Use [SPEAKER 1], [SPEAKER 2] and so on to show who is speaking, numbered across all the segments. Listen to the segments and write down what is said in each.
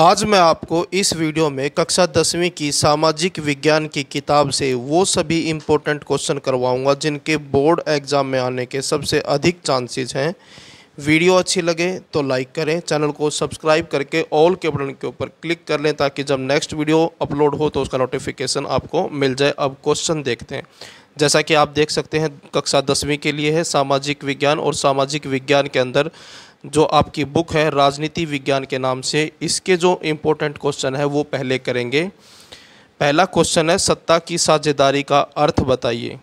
[SPEAKER 1] आज मैं आपको इस वीडियो में कक्षा दसवीं की सामाजिक विज्ञान की किताब से वो सभी इम्पोर्टेंट क्वेश्चन करवाऊंगा जिनके बोर्ड एग्ज़ाम में आने के सबसे अधिक चांसेस हैं वीडियो अच्छी लगे तो लाइक करें चैनल को सब्सक्राइब करके ऑल के बटन के ऊपर क्लिक कर लें ताकि जब नेक्स्ट वीडियो अपलोड हो तो उसका नोटिफिकेशन आपको मिल जाए अब क्वेश्चन देखते हैं जैसा कि आप देख सकते हैं कक्षा दसवीं के लिए है सामाजिक विज्ञान और सामाजिक विज्ञान के अंदर जो आपकी बुक है राजनीति विज्ञान के नाम से इसके जो इम्पोर्टेंट क्वेश्चन है वो पहले करेंगे पहला क्वेश्चन है सत्ता की साझेदारी का अर्थ बताइए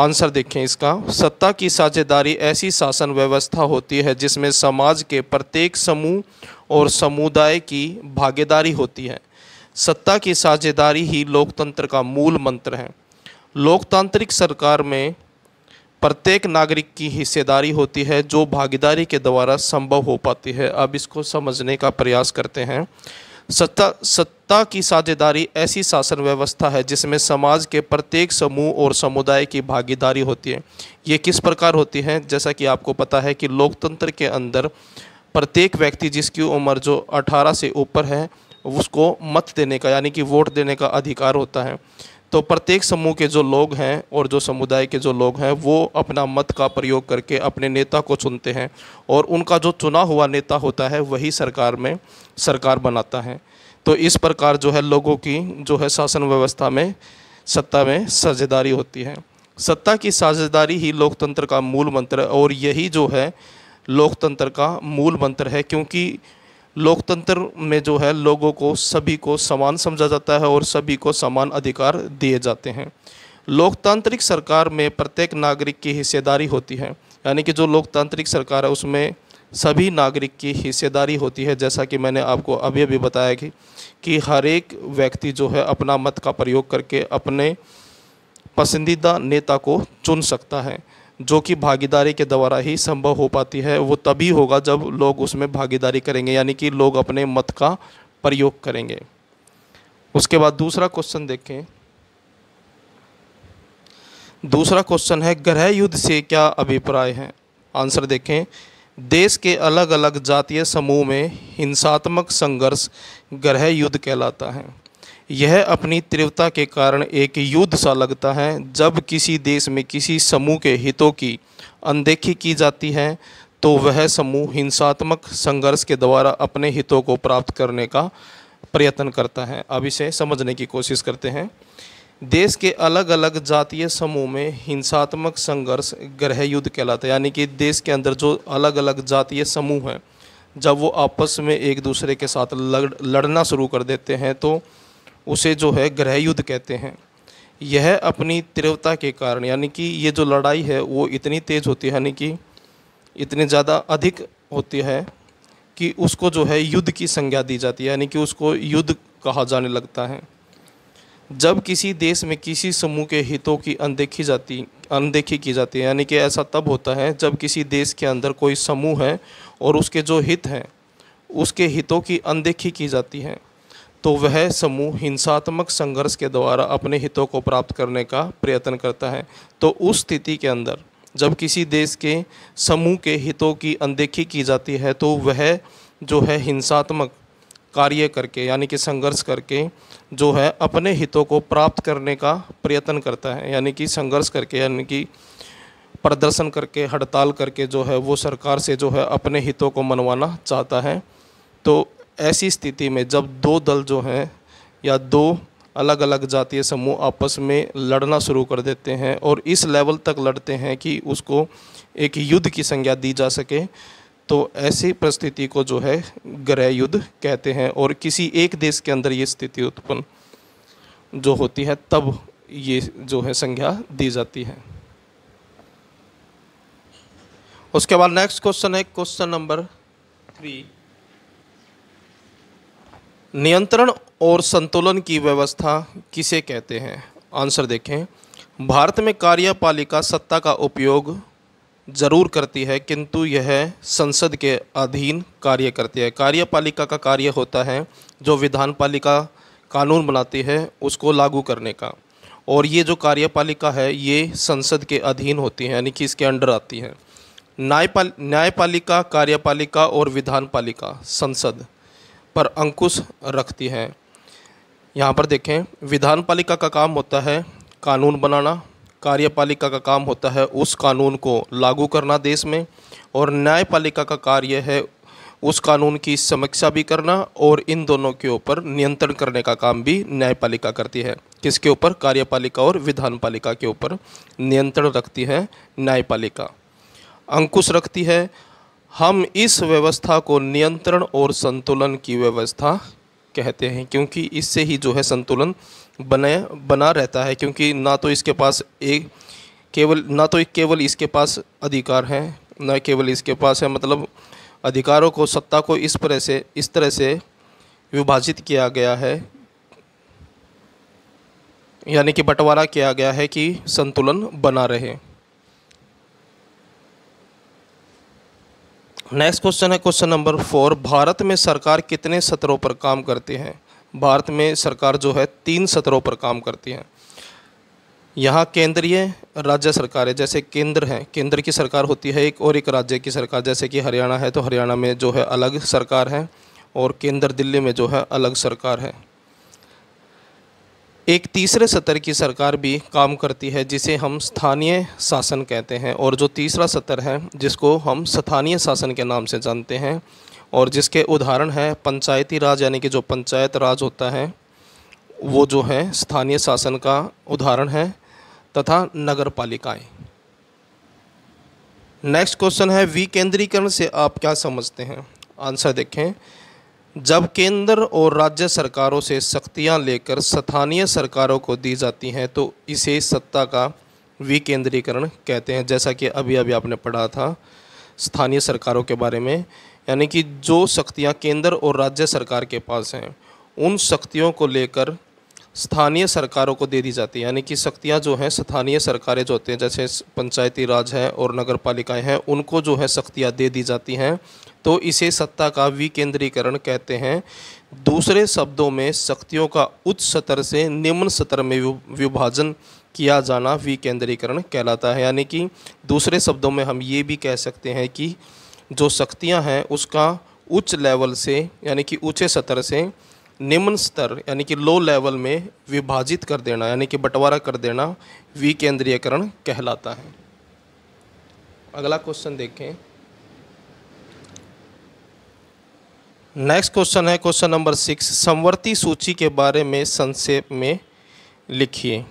[SPEAKER 1] आंसर देखें इसका सत्ता की साझेदारी ऐसी शासन व्यवस्था होती है जिसमें समाज के प्रत्येक समूह और समुदाय की भागीदारी होती है सत्ता की साझेदारी ही लोकतंत्र का मूल मंत्र है लोकतांत्रिक सरकार में प्रत्येक नागरिक की हिस्सेदारी होती है जो भागीदारी के द्वारा संभव हो पाती है अब इसको समझने का प्रयास करते हैं सत्ता सत्ता की साझेदारी ऐसी शासन व्यवस्था है जिसमें समाज के प्रत्येक समूह और समुदाय की भागीदारी होती है ये किस प्रकार होती है जैसा कि आपको पता है कि लोकतंत्र के अंदर प्रत्येक व्यक्ति जिसकी उम्र जो 18 से ऊपर है उसको मत देने का यानी कि वोट देने का अधिकार होता है तो प्रत्येक समूह के जो लोग हैं और जो समुदाय के जो लोग हैं वो अपना मत का प्रयोग करके अपने नेता को चुनते हैं और उनका जो चुना हुआ नेता होता है वही सरकार में सरकार बनाता है तो इस प्रकार जो है लोगों की जो है शासन व्यवस्था में सत्ता में साझेदारी होती है सत्ता की साझेदारी ही लोकतंत्र का मूल मंत्र और यही जो है लोकतंत्र का मूल मंत्र है क्योंकि लोकतंत्र में जो है लोगों को सभी को समान समझा जाता है और सभी को समान अधिकार दिए जाते हैं लोकतांत्रिक सरकार में प्रत्येक नागरिक की हिस्सेदारी होती है यानी कि जो लोकतांत्रिक सरकार है उसमें सभी नागरिक की हिस्सेदारी होती है जैसा कि मैंने आपको अभी अभी बताया कि, कि हर एक व्यक्ति जो है अपना मत का प्रयोग करके अपने पसंदीदा नेता को चुन सकता है जो कि भागीदारी के द्वारा ही संभव हो पाती है वो तभी होगा जब लोग उसमें भागीदारी करेंगे यानी कि लोग अपने मत का प्रयोग करेंगे उसके बाद दूसरा क्वेश्चन देखें दूसरा क्वेश्चन है ग्रह युद्ध से क्या अभिप्राय है आंसर देखें देश के अलग अलग जातीय समूह में हिंसात्मक संघर्ष ग्रह युद्ध कहलाता है यह अपनी तीव्रता के कारण एक युद्ध सा लगता है जब किसी देश में किसी समूह के हितों की अनदेखी की जाती है तो वह समूह हिंसात्मक संघर्ष के द्वारा अपने हितों को प्राप्त करने का प्रयत्न करता है अब इसे समझने की कोशिश करते हैं देश के अलग अलग जातीय समूह में हिंसात्मक संघर्ष ग्रह युद्ध कहलाता है यानी कि देश के अंदर जो अलग अलग जातीय समूह हैं जब वो आपस में एक दूसरे के साथ लड़ लड़ना शुरू कर देते हैं तो उसे जो है ग्रह युद्ध कहते हैं यह अपनी तीव्रता के कारण यानी कि ये जो लड़ाई है वो इतनी तेज़ होती है यानी कि इतने ज़्यादा अधिक होती है कि उसको जो है युद्ध की संज्ञा दी जाती है यानी कि उसको युद्ध कहा जाने लगता है जब किसी देश में किसी समूह के हितों की अनदेखी जाती अनदेखी की जाती है यानी कि ऐसा तब होता है जब किसी देश के अंदर कोई समूह है और उसके जो हित हैं उसके हितों की अनदेखी की जाती है तो वह समूह हिंसात्मक संघर्ष के द्वारा अपने हितों को प्राप्त करने का प्रयत्न करता है तो उस स्थिति के अंदर जब किसी देश के समूह के हितों की अनदेखी की जाती है तो वह जो है हिंसात्मक कार्य करके यानी कि संघर्ष करके जो है अपने हितों को प्राप्त करने का प्रयत्न करता है यानी कि संघर्ष करके यानी कि प्रदर्शन करके हड़ताल करके जो है वो सरकार से जो है अपने हितों को मनवाना चाहता है तो ऐसी स्थिति में जब दो दल जो हैं या दो अलग अलग जातीय समूह आपस में लड़ना शुरू कर देते हैं और इस लेवल तक लड़ते हैं कि उसको एक युद्ध की संज्ञा दी जा सके तो ऐसी परिस्थिति को जो है ग्रह युद्ध कहते हैं और किसी एक देश के अंदर ये स्थिति उत्पन्न जो होती है तब ये जो है संज्ञा दी जाती है उसके बाद नेक्स्ट क्वेश्चन है क्वेश्चन नंबर थ्री नियंत्रण और संतुलन की व्यवस्था किसे कहते हैं आंसर देखें भारत में कार्यपालिका सत्ता का उपयोग जरूर करती है किंतु यह संसद के अधीन कार्य करती है कार्यपालिका का कार्य होता है जो विधान पालिका कानून बनाती है उसको लागू करने का और ये जो कार्यपालिका है ये संसद के अधीन होती है यानी कि इसके अंडर आती है न्यायपाल न्यायपालिका कार्यपालिका और विधान पालिका संसद पर अंकुश रखती है यहाँ पर देखें विधान पालिका का, काम होता है कानून बनाना कार्यपालिका का, काम होता है उस कानून को लागू करना देश में और न्यायपालिका का, कार्य है उस कानून की समीक्षा भी करना और इन दोनों के ऊपर नियंत्रण करने का काम भी न्यायपालिका करती है किसके ऊपर कार्यपालिका और विधान पालिका के ऊपर नियंत्रण रखती है न्यायपालिका अंकुश रखती है हम इस व्यवस्था को नियंत्रण और संतुलन की व्यवस्था कहते हैं क्योंकि इससे ही जो है संतुलन बने बना रहता है क्योंकि ना तो इसके पास एक केवल ना तो केवल इसके पास अधिकार है ना केवल इसके पास है मतलब अधिकारों को सत्ता को इस तरह से इस तरह से विभाजित किया गया है यानी कि बंटवारा किया गया है कि संतुलन बना रहे नेक्स्ट क्वेश्चन है क्वेश्चन नंबर फोर भारत में सरकार कितने सत्रों पर काम करती है भारत में सरकार जो है तीन सत्रों पर काम करती है यहाँ केंद्रीय राज्य सरकारें जैसे केंद्र है केंद्र की सरकार होती है एक और एक राज्य की सरकार जैसे कि हरियाणा है तो हरियाणा में जो है अलग सरकार है और केंद्र दिल्ली में जो है अलग सरकार है एक तीसरे सतर की सरकार भी काम करती है जिसे हम स्थानीय शासन कहते हैं और जो तीसरा सतर है जिसको हम स्थानीय शासन के नाम से जानते हैं और जिसके उदाहरण हैं पंचायती राज यानी कि जो पंचायत राज होता है वो जो है स्थानीय शासन का उदाहरण है तथा नगर पालिकाएँ नेक्स्ट क्वेश्चन है विकेंद्रीकरण से आप क्या समझते हैं आंसर देखें जब केंद्र और राज्य सरकारों से सख्तियां लेकर स्थानीय सरकारों को दी जाती हैं तो इसे सत्ता का विकेंद्रीकरण कहते हैं जैसा कि अभी अभी आपने पढ़ा था स्थानीय सरकारों के बारे में यानी कि जो शक्तियां केंद्र और राज्य सरकार के पास हैं उन शक्तियों को लेकर स्थानीय सरकारों को दे दी जाती है यानी कि शक्तियाँ जो हैं स्थानीय सरकारें जो होती हैं जैसे पंचायती राज है और नगर पालिकाएँ हैं उनको जो है शक्तियाँ दे दी जाती हैं तो इसे सत्ता का विकेंद्रीकरण कहते हैं दूसरे शब्दों में शक्तियों का उच्च स्तर से निम्न स्तर में विभाजन किया जाना विकेंद्रीकरण कहलाता है यानी कि दूसरे शब्दों में हम ये भी कह सकते हैं कि जो शक्तियाँ हैं उसका उच्च लेवल से यानी कि ऊँचे स्तर से निम्न स्तर यानी कि लो लेवल में विभाजित कर देना यानी कि बंटवारा कर देना विकेंद्रीयकरण कहलाता है अगला क्वेश्चन देखें नेक्स्ट क्वेश्चन है क्वेश्चन नंबर सिक्स समवर्ती सूची के बारे में संक्षेप में लिखिए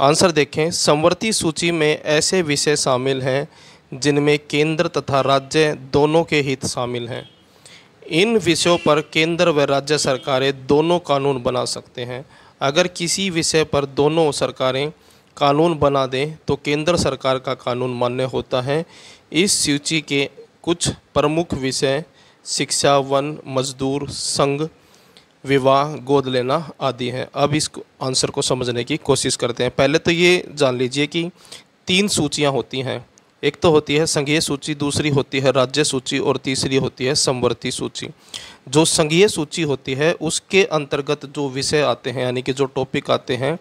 [SPEAKER 1] आंसर देखें समवर्ती सूची में ऐसे विषय शामिल हैं जिनमें केंद्र तथा राज्य दोनों के हित शामिल हैं इन विषयों पर केंद्र व राज्य सरकारें दोनों कानून बना सकते हैं अगर किसी विषय पर दोनों सरकारें कानून बना दें तो केंद्र सरकार का कानून मान्य होता है इस सूची के कुछ प्रमुख विषय शिक्षा वन मजदूर संघ विवाह गोद लेना आदि है अब इस आंसर को समझने की कोशिश करते हैं पहले तो ये जान लीजिए कि तीन सूचियाँ होती हैं एक तो होती है संघीय सूची दूसरी होती है राज्य सूची और तीसरी होती है संवर्ती सूची जो संघीय सूची होती है उसके अंतर्गत जो विषय आते हैं यानी कि जो टॉपिक आते हैं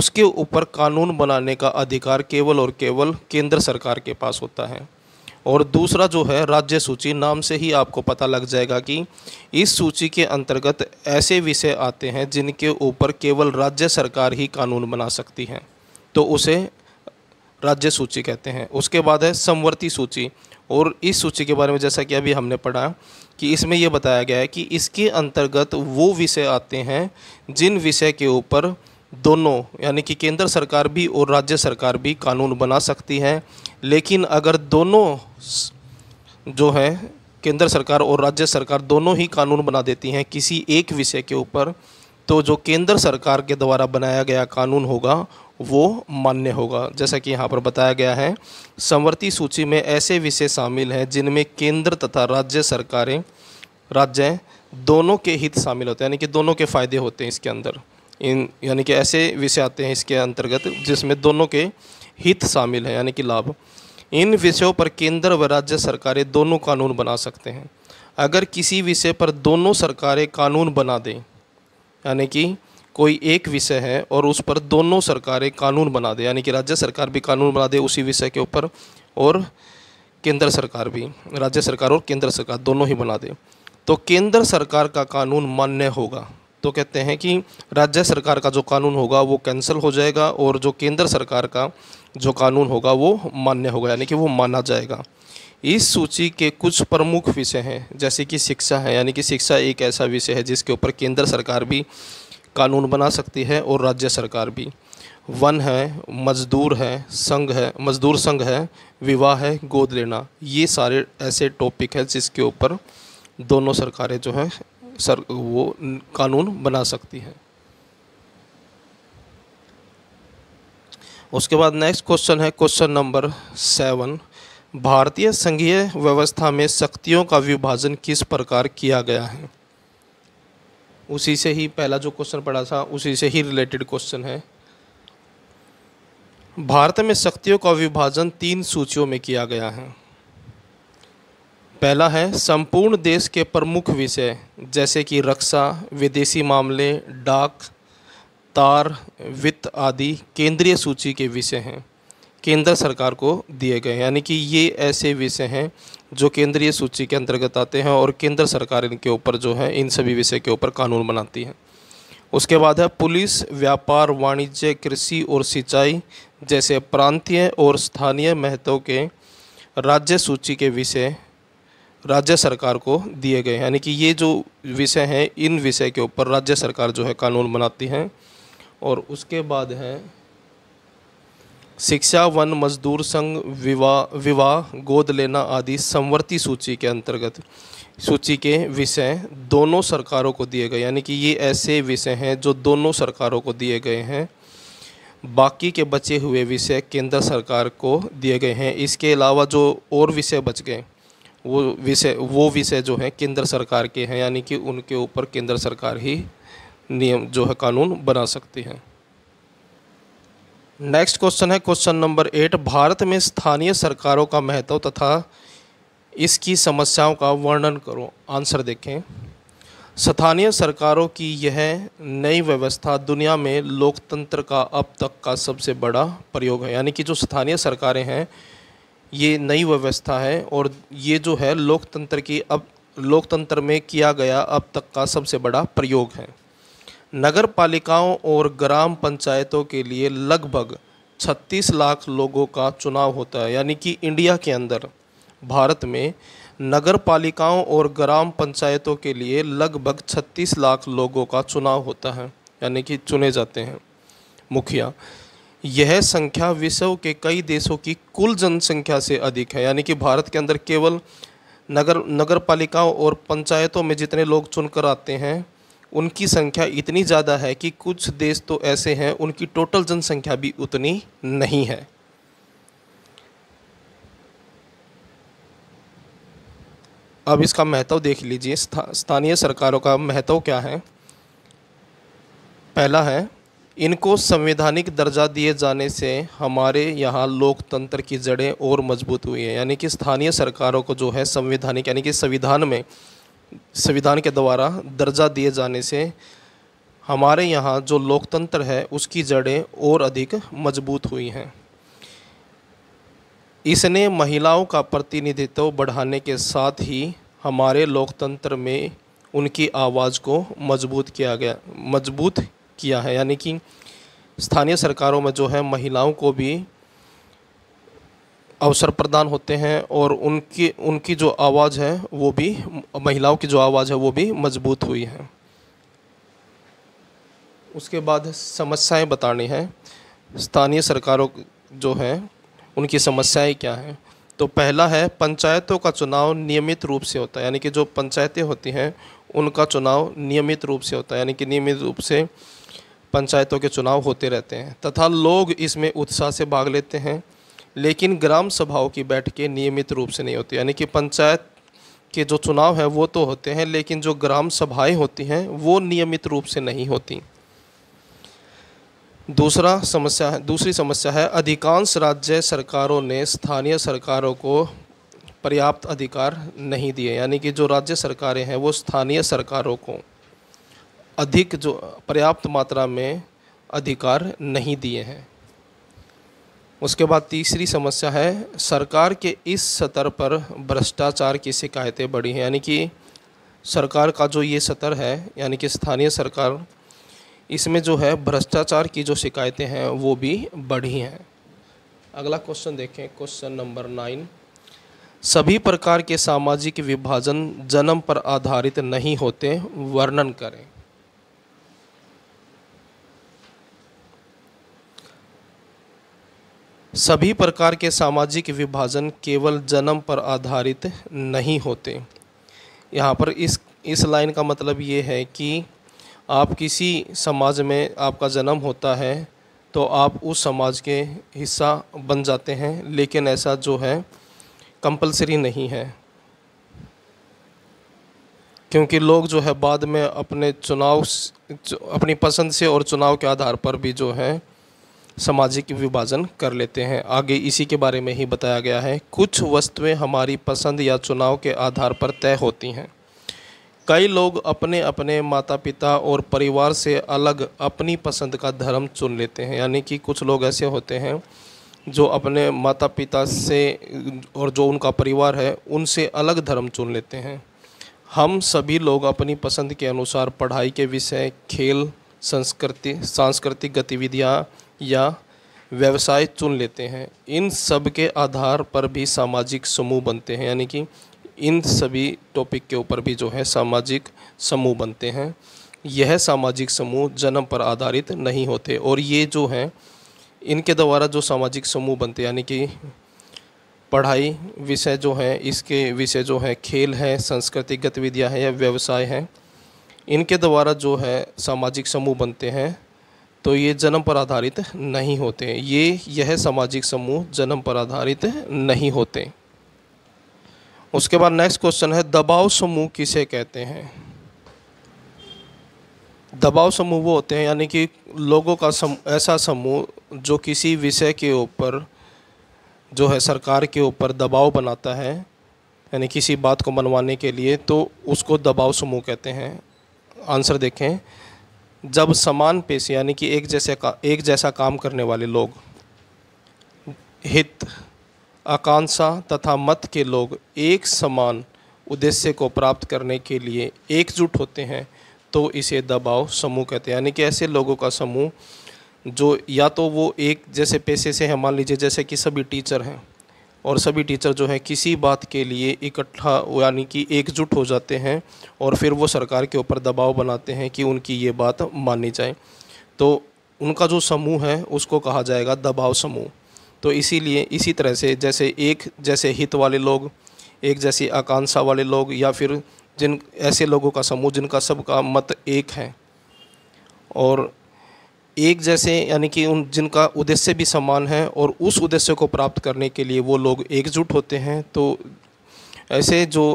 [SPEAKER 1] उसके ऊपर कानून बनाने का अधिकार केवल और केवल केंद्र सरकार के पास होता है और दूसरा जो है राज्य सूची नाम से ही आपको पता लग जाएगा कि इस सूची के अंतर्गत ऐसे विषय आते हैं जिनके ऊपर केवल राज्य सरकार ही कानून बना सकती है तो उसे राज्य सूची कहते हैं उसके बाद है समवर्ती सूची और इस सूची के बारे में जैसा कि अभी हमने पढ़ा कि इसमें यह बताया गया है कि इसके अंतर्गत वो विषय आते हैं जिन विषय के ऊपर दोनों यानी कि केंद्र सरकार भी और राज्य सरकार भी कानून बना सकती है लेकिन अगर दोनों जो हैं केंद्र सरकार और राज्य सरकार दोनों ही कानून बना देती हैं किसी एक विषय के ऊपर तो जो केंद्र सरकार के द्वारा बनाया गया कानून होगा वो मान्य होगा जैसा कि यहाँ पर बताया गया है संवर्ती सूची में ऐसे विषय शामिल हैं जिनमें केंद्र तथा राज्य सरकारें राज्य दोनों के हित शामिल होते हैं यानी कि दोनों के फ़ायदे होते हैं इसके अंदर इन यानी कि ऐसे विषय आते हैं इसके अंतर्गत जिसमें दोनों के हित शामिल हैं यानी कि लाभ इन विषयों पर केंद्र व राज्य सरकारें दोनों कानून बना सकते हैं अगर किसी विषय पर दोनों सरकारें कानून बना दें यानी कि कोई एक विषय है और उस पर दोनों सरकारें कानून बना दे यानी कि राज्य सरकार भी कानून बना दे उसी विषय के ऊपर और केंद्र सरकार भी राज्य सरकार और केंद्र सरकार दोनों ही बना दे तो केंद्र सरकार का कानून मान्य होगा तो कहते हैं कि राज्य सरकार का जो कानून होगा वो कैंसिल हो जाएगा और जो केंद्र सरकार का जो कानून होगा वो मान्य होगा यानी कि वो माना जाएगा इस सूची के कुछ प्रमुख विषय हैं जैसे कि शिक्षा है यानी कि शिक्षा एक ऐसा विषय है जिसके ऊपर केंद्र सरकार भी कानून बना सकती है और राज्य सरकार भी वन है मज़दूर है संघ है मज़दूर संघ है विवाह है गोद लेना ये सारे ऐसे टॉपिक है जिसके ऊपर दोनों सरकारें जो हैं सर वो कानून बना सकती हैं उसके बाद नेक्स्ट क्वेश्चन है क्वेश्चन नंबर सेवन भारतीय संघीय व्यवस्था में शक्तियों का विभाजन किस प्रकार किया गया है उसी से ही पहला जो क्वेश्चन पढ़ा था उसी से ही रिलेटेड क्वेश्चन है भारत में शक्तियों का विभाजन तीन सूचियों में किया गया है पहला है संपूर्ण देश के प्रमुख विषय जैसे कि रक्षा विदेशी मामले डाक तार वित्त आदि केंद्रीय सूची के विषय हैं केंद्र सरकार को दिए गए यानी कि ये ऐसे विषय हैं जो केंद्रीय सूची के अंतर्गत आते हैं और केंद्र सरकार इनके ऊपर जो है इन सभी विषय के ऊपर कानून बनाती है उसके बाद है पुलिस व्यापार वाणिज्य कृषि और सिंचाई जैसे प्रांतीय और स्थानीय महत्व के राज्य सूची के विषय राज्य सरकार को दिए गए हैं यानी कि ये जो विषय हैं इन विषय के ऊपर राज्य सरकार जो है कानून बनाती हैं और उसके बाद हैं शिक्षा वन मजदूर संघ विवाह विवाह गोद लेना आदि संवर्ती सूची के अंतर्गत सूची के विषय दोनों सरकारों को दिए गए यानी कि ये ऐसे विषय हैं जो दोनों सरकारों को दिए गए हैं बाकी के बचे हुए विषय केंद्र सरकार को दिए गए हैं इसके अलावा जो और विषय बच गए वो विषय वो विषय जो हैं केंद्र सरकार के हैं यानी कि उनके ऊपर केंद्र सरकार ही नियम जो है कानून बना सकती है नेक्स्ट क्वेश्चन है क्वेश्चन नंबर एट भारत में स्थानीय सरकारों का महत्व तथा इसकी समस्याओं का वर्णन करो आंसर देखें स्थानीय सरकारों की यह नई व्यवस्था दुनिया में लोकतंत्र का अब तक का सबसे बड़ा प्रयोग है यानी कि जो स्थानीय सरकारें हैं ये नई व्यवस्था है और ये जो है लोकतंत्र की अब लोकतंत्र में किया गया अब तक का सबसे बड़ा प्रयोग है नगर पालिकाओं और ग्राम पंचायतों के लिए लगभग 36 लाख लोगों का चुनाव होता है यानी कि इंडिया के अंदर भारत में नगर पालिकाओं और ग्राम पंचायतों के लिए लगभग 36 लाख लोगों का चुनाव होता है यानी कि चुने जाते हैं मुखिया यह संख्या विश्व के कई देशों की कुल जनसंख्या से अधिक है यानी कि भारत के अंदर केवल नगर नगर पालिकाओं और पंचायतों में जितने लोग चुनकर आते हैं उनकी संख्या इतनी ज़्यादा है कि कुछ देश तो ऐसे हैं उनकी टोटल जनसंख्या भी उतनी नहीं है अब इसका महत्व देख लीजिए स्था, स्थानीय सरकारों का महत्व क्या है पहला है इनको संवैधानिक दर्जा दिए जाने से हमारे यहाँ लोकतंत्र की जड़ें और मजबूत हुई हैं यानी कि स्थानीय सरकारों को जो है संवैधानिक यानी कि संविधान में संविधान के द्वारा दर्जा दिए जाने से हमारे यहाँ जो लोकतंत्र है उसकी जड़ें और अधिक मजबूत हुई हैं इसने महिलाओं का प्रतिनिधित्व बढ़ाने के साथ ही हमारे लोकतंत्र में उनकी आवाज़ को मजबूत किया गया मजबूत किया है यानी कि स्थानीय सरकारों में जो है महिलाओं को भी अवसर प्रदान होते हैं और उनकी उनकी जो आवाज़ है वो भी महिलाओं की जो आवाज़ है वो भी मजबूत हुई है उसके बाद समस्याएं बतानी हैं स्थानीय सरकारों जो हैं उनकी समस्याएं क्या हैं तो पहला है पंचायतों का चुनाव नियमित रूप से होता है यानी कि जो पंचायतें होती हैं उनका चुनाव नियमित रूप से होता है यानी कि नियमित रूप से पंचायतों के चुनाव होते रहते हैं तथा लोग इसमें उत्साह से भाग लेते हैं लेकिन ग्राम सभाओं की बैठकें नियमित रूप से नहीं होती यानी कि पंचायत के जो चुनाव हैं वो तो होते हैं लेकिन जो ग्राम सभाएं होती हैं वो नियमित रूप से नहीं होती दूसरा समस्या है दूसरी समस्या है अधिकांश राज्य सरकारों ने स्थानीय सरकारों को पर्याप्त अधिकार नहीं दिए यानी कि जो राज्य सरकारें हैं वो स्थानीय सरकारों को अधिक जो पर्याप्त मात्रा में अधिकार नहीं दिए हैं उसके बाद तीसरी समस्या है सरकार के इस सतर पर भ्रष्टाचार की शिकायतें बढ़ी हैं यानी कि सरकार का जो ये सतर है यानी कि स्थानीय सरकार इसमें जो है भ्रष्टाचार की जो शिकायतें हैं वो भी बढ़ी हैं अगला क्वेश्चन देखें क्वेश्चन नंबर नाइन सभी प्रकार के सामाजिक विभाजन जन्म पर आधारित नहीं होते वर्णन करें सभी प्रकार के सामाजिक विभाजन केवल जन्म पर आधारित नहीं होते यहाँ पर इस इस लाइन का मतलब ये है कि आप किसी समाज में आपका जन्म होता है तो आप उस समाज के हिस्सा बन जाते हैं लेकिन ऐसा जो है कंपलसरी नहीं है क्योंकि लोग जो है बाद में अपने चुनाव अपनी पसंद से और चुनाव के आधार पर भी जो है सामाजिक विभाजन कर लेते हैं आगे इसी के बारे में ही बताया गया है कुछ वस्तुएं हमारी पसंद या चुनाव के आधार पर तय होती हैं कई लोग अपने अपने माता पिता और परिवार से अलग अपनी पसंद का धर्म चुन लेते हैं यानी कि कुछ लोग ऐसे होते हैं जो अपने माता पिता से और जो उनका परिवार है उनसे अलग धर्म चुन लेते हैं हम सभी लोग अपनी पसंद के अनुसार पढ़ाई के विषय खेल संस्कृति सांस्कृतिक गतिविधियाँ या व्यवसाय चुन लेते हैं इन सब के आधार पर भी सामाजिक समूह बनते हैं यानी कि इन सभी टॉपिक के ऊपर भी जो है सामाजिक समूह बनते हैं यह सामाजिक समूह जन्म पर आधारित नहीं होते और ये जो हैं इनके द्वारा जो सामाजिक समूह बनते यानी कि पढ़ाई विषय जो है इसके विषय जो है खेल है सांस्कृतिक गतिविधियां हैं या व्यवसाय हैं इनके द्वारा जो है सामाजिक समूह बनते हैं तो ये जन्म पर आधारित नहीं होते ये यह सामाजिक समूह जन्म पर आधारित नहीं होते उसके बाद नेक्स्ट क्वेश्चन है दबाव समूह किसे कहते हैं दबाव समूह वो होते हैं यानी कि लोगों का सम, ऐसा समूह जो किसी विषय के ऊपर जो है सरकार के ऊपर दबाव बनाता है यानी किसी बात को मनवाने के लिए तो उसको दबाव समूह कहते हैं आंसर देखें जब समान पेश यानी कि एक जैसे का एक जैसा काम करने वाले लोग हित आकांक्षा तथा मत के लोग एक समान उद्देश्य को प्राप्त करने के लिए एकजुट होते हैं तो इसे दबाव समूह कहते हैं यानी कि ऐसे लोगों का समूह जो या तो वो एक जैसे पेशे से हैं मान लीजिए जैसे कि सभी टीचर हैं और सभी टीचर जो हैं किसी बात के लिए इकट्ठा यानी कि एकजुट हो जाते हैं और फिर वो सरकार के ऊपर दबाव बनाते हैं कि उनकी ये बात मानी जाए तो उनका जो समूह है उसको कहा जाएगा दबाव समूह तो इसीलिए इसी तरह से जैसे एक जैसे हित वाले लोग एक जैसी आकांक्षा वाले लोग या फिर जिन ऐसे लोगों का समूह जिनका सबका मत एक है और एक जैसे यानी कि उन जिनका उद्देश्य भी समान है और उस उद्देश्य को प्राप्त करने के लिए वो लोग एकजुट होते हैं तो ऐसे जो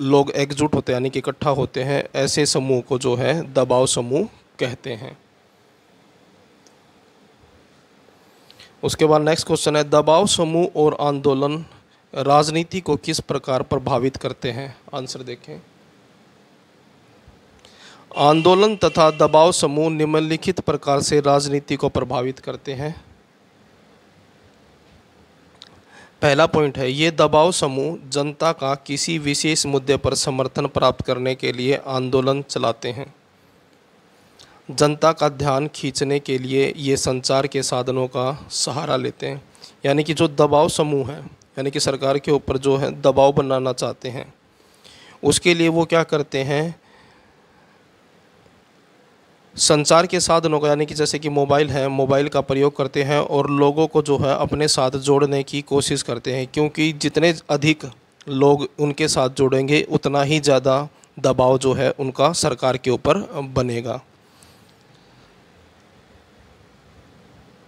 [SPEAKER 1] लोग एकजुट होते हैं यानी कि इकट्ठा होते हैं ऐसे समूह को जो है दबाव समूह कहते हैं उसके बाद नेक्स्ट क्वेश्चन है दबाव समूह और आंदोलन राजनीति को किस प्रकार प्रभावित करते हैं आंसर देखें आंदोलन तथा दबाव समूह निम्नलिखित प्रकार से राजनीति को प्रभावित करते हैं पहला पॉइंट है ये दबाव समूह जनता का किसी विशेष मुद्दे पर समर्थन प्राप्त करने के लिए आंदोलन चलाते हैं जनता का ध्यान खींचने के लिए ये संचार के साधनों का सहारा लेते हैं यानी कि जो दबाव समूह है यानी कि सरकार के ऊपर जो है दबाव बनाना चाहते हैं उसके लिए वो क्या करते हैं संचार के साधनों का यानी कि जैसे कि मोबाइल है मोबाइल का प्रयोग करते हैं और लोगों को जो है अपने साथ जोड़ने की कोशिश करते हैं क्योंकि जितने अधिक लोग उनके साथ जुड़ेंगे उतना ही ज़्यादा दबाव जो है उनका सरकार के ऊपर बनेगा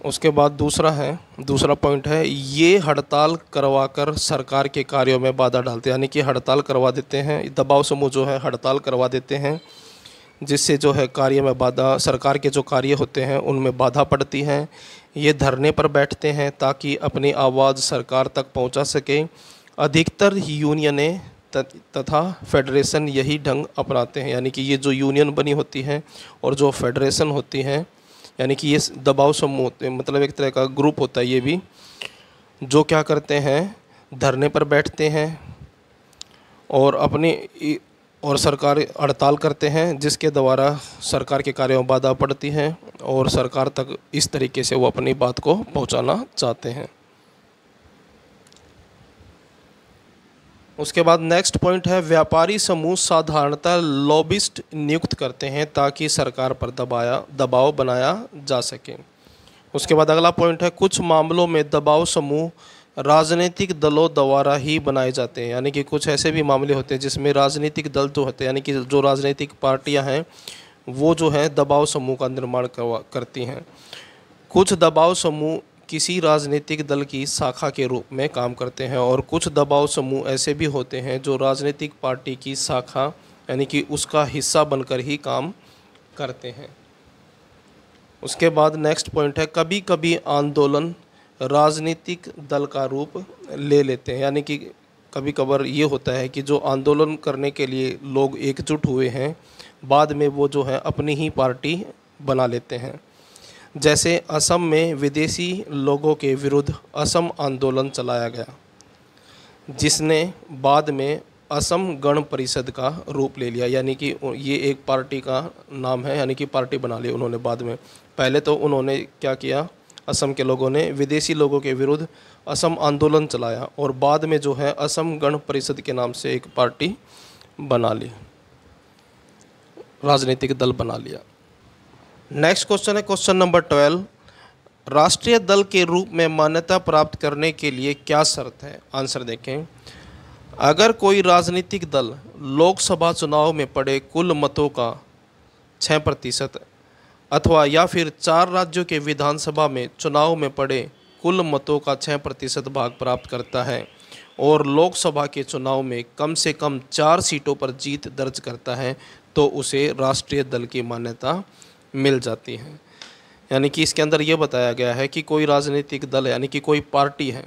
[SPEAKER 1] उसके बाद दूसरा है दूसरा पॉइंट है ये हड़ताल करवाकर सरकार के कार्यों में बाधा डालते हैं यानी कि हड़ताल करवा देते हैं दबाव समूह जो है हड़ताल करवा देते हैं जिससे जो है कार्य में बाधा सरकार के जो कार्य होते हैं उनमें बाधा पड़ती हैं ये धरने पर बैठते हैं ताकि अपनी आवाज़ सरकार तक पहुंचा सके अधिकतर यूनियनें तथा फेडरेशन यही ढंग अपनाते हैं यानी कि ये जो यूनियन बनी होती हैं और जो फेडरेशन होती हैं यानी कि ये दबाव समूह होते हैं मतलब एक तरह का ग्रुप होता है ये भी जो क्या करते हैं धरने पर बैठते हैं और अपने और सरकार हड़ताल करते हैं जिसके द्वारा सरकार के कार्यों में बाधा पड़ती है और सरकार तक इस तरीके से वो अपनी बात को पहुंचाना चाहते हैं उसके बाद नेक्स्ट पॉइंट है व्यापारी समूह साधारणतः लॉबिस्ट नियुक्त करते हैं ताकि सरकार पर दबाया दबाव बनाया जा सके उसके बाद अगला पॉइंट है कुछ मामलों में दबाव समूह राजनीतिक दलों द्वारा ही बनाए जाते हैं यानी कि कुछ ऐसे भी मामले होते हैं जिसमें राजनीतिक दल तो होते हैं यानी कि जो राजनीतिक पार्टियां हैं वो जो है दबाव समूह का निर्माण करती हैं कुछ दबाव समूह किसी राजनीतिक दल की शाखा के रूप में काम करते हैं और कुछ दबाव समूह ऐसे भी होते हैं जो राजनीतिक पार्टी की शाखा यानी कि उसका हिस्सा बनकर ही काम करते हैं उसके बाद नेक्स्ट पॉइंट है कभी कभी आंदोलन राजनीतिक दल का रूप ले लेते हैं यानी कि कभी कभार ये होता है कि जो आंदोलन करने के लिए लोग एकजुट हुए हैं बाद में वो जो है अपनी ही पार्टी बना लेते हैं जैसे असम में विदेशी लोगों के विरुद्ध असम आंदोलन चलाया गया जिसने बाद में असम गण परिषद का रूप ले लिया यानी कि ये एक पार्टी का नाम है यानी कि पार्टी बना ली उन्होंने बाद में पहले तो उन्होंने क्या किया असम के लोगों ने विदेशी लोगों के विरुद्ध असम आंदोलन चलाया और बाद में जो है असम गण परिषद के नाम से एक पार्टी बना ली राजनीतिक दल बना लिया नेक्स्ट क्वेश्चन है क्वेश्चन नंबर ट्वेल्व राष्ट्रीय दल के रूप में मान्यता प्राप्त करने के लिए क्या शर्त है आंसर देखें अगर कोई राजनीतिक दल लोकसभा चुनाव में पड़े कुल मतों का छः प्रतिशत अथवा या फिर चार राज्यों के विधानसभा में चुनाव में पड़े कुल मतों का छः प्रतिशत भाग प्राप्त करता है और लोकसभा के चुनाव में कम से कम चार सीटों पर जीत दर्ज करता है तो उसे राष्ट्रीय दल की मान्यता मिल जाती है यानी कि इसके अंदर ये बताया गया है कि कोई राजनीतिक दल यानी कि कोई पार्टी है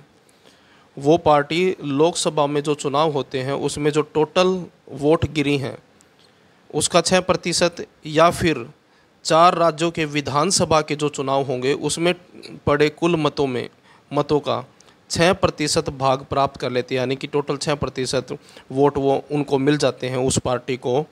[SPEAKER 1] वो पार्टी लोकसभा में जो चुनाव होते हैं उसमें जो टोटल वोट गिरी हैं उसका छः प्रतिशत या फिर चार राज्यों के विधानसभा के जो चुनाव होंगे उसमें पड़े कुल मतों में मतों का छः प्रतिशत भाग प्राप्त कर लेते हैं यानी कि टोटल छः प्रतिशत वोट वो उनको मिल जाते हैं उस पार्टी को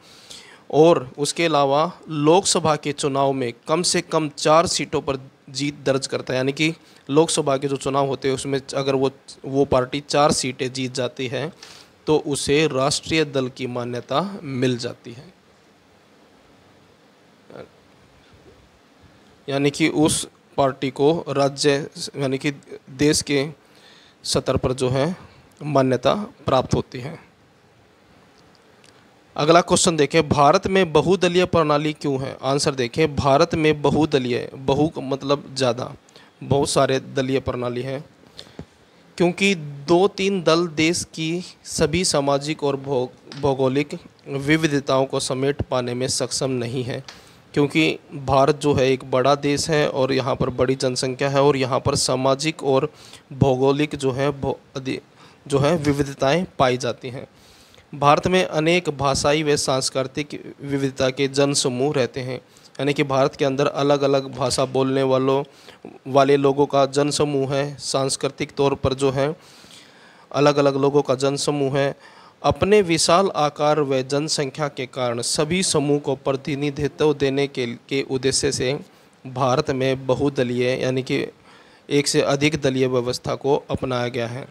[SPEAKER 1] और उसके अलावा लोकसभा के चुनाव में कम से कम चार सीटों पर जीत दर्ज करता है यानी कि लोकसभा के जो चुनाव होते हैं उसमें अगर वो वो पार्टी चार सीटें जीत जाती है तो उसे राष्ट्रीय दल की मान्यता मिल जाती है यानी कि उस पार्टी को राज्य यानी कि देश के स्तर पर जो है मान्यता प्राप्त होती है अगला क्वेश्चन देखें भारत में बहुदलीय प्रणाली क्यों है आंसर देखें भारत में बहुदलीय बहु मतलब ज़्यादा बहुत सारे दलीय प्रणाली है क्योंकि दो तीन दल देश की सभी सामाजिक और भौगोलिक भो, भौगोलिक विविधताओं को समेट पाने में सक्षम नहीं है क्योंकि भारत जो है एक बड़ा देश है और यहाँ पर बड़ी जनसंख्या है और यहाँ पर सामाजिक और भौगोलिक जो है जो है विविधताएं पाई जाती हैं भारत में अनेक भाषाई व सांस्कृतिक विविधता के जन समूह रहते हैं यानी कि भारत के अंदर अलग अलग भाषा बोलने वालों वाले लोगों का जन समूह है सांस्कृतिक तौर पर जो है अलग अलग लोगों का जन समूह है अपने विशाल आकार व जनसंख्या के कारण सभी समूह को प्रतिनिधित्व देने के, के उद्देश्य से भारत में बहुदलीय यानी कि एक से अधिक दलीय व्यवस्था को अपनाया गया है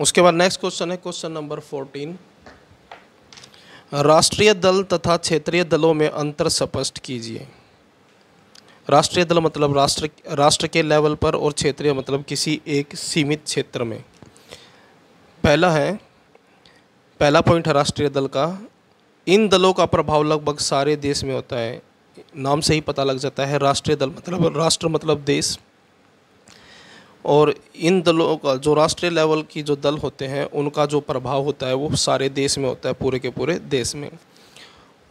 [SPEAKER 1] उसके बाद नेक्स्ट क्वेश्चन है क्वेश्चन नंबर फोर्टीन राष्ट्रीय दल तथा क्षेत्रीय दलों में अंतर स्पष्ट कीजिए राष्ट्रीय दल मतलब राष्ट्र राष्ट्र के लेवल पर और क्षेत्रीय मतलब किसी एक सीमित क्षेत्र में पहला है पहला पॉइंट है राष्ट्रीय दल का इन दलों का प्रभाव लगभग सारे देश में होता है नाम से ही पता लग जाता है राष्ट्रीय दल मतलब राष्ट्र मतलब देश और इन दलों का जो राष्ट्रीय लेवल की जो दल होते हैं उनका जो प्रभाव होता है वो सारे देश में होता है पूरे के पूरे देश में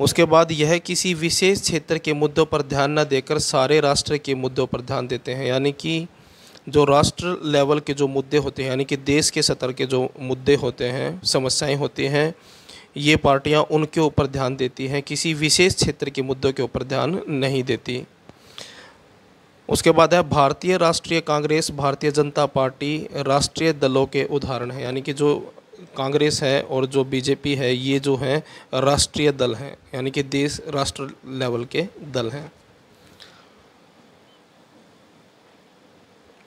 [SPEAKER 1] उसके बाद यह किसी विशेष क्षेत्र के मुद्दों पर ध्यान न देकर सारे राष्ट्र के मुद्दों पर ध्यान देते हैं यानी कि जो राष्ट्र लेवल के जो मुद्दे होते हैं यानी कि देश के सतर के जो मुद्दे होते हैं समस्याएं होती हैं ये पार्टियां उनके ऊपर ध्यान देती हैं किसी विशेष क्षेत्र के मुद्दों के ऊपर ध्यान नहीं देती उसके बाद है भारतीय राष्ट्रीय कांग्रेस भारतीय जनता पार्टी राष्ट्रीय दलों के उदाहरण है यानी कि जो कांग्रेस है और जो बीजेपी है ये जो हैं राष्ट्रीय दल हैं यानी कि देश राष्ट्र लेवल के दल हैं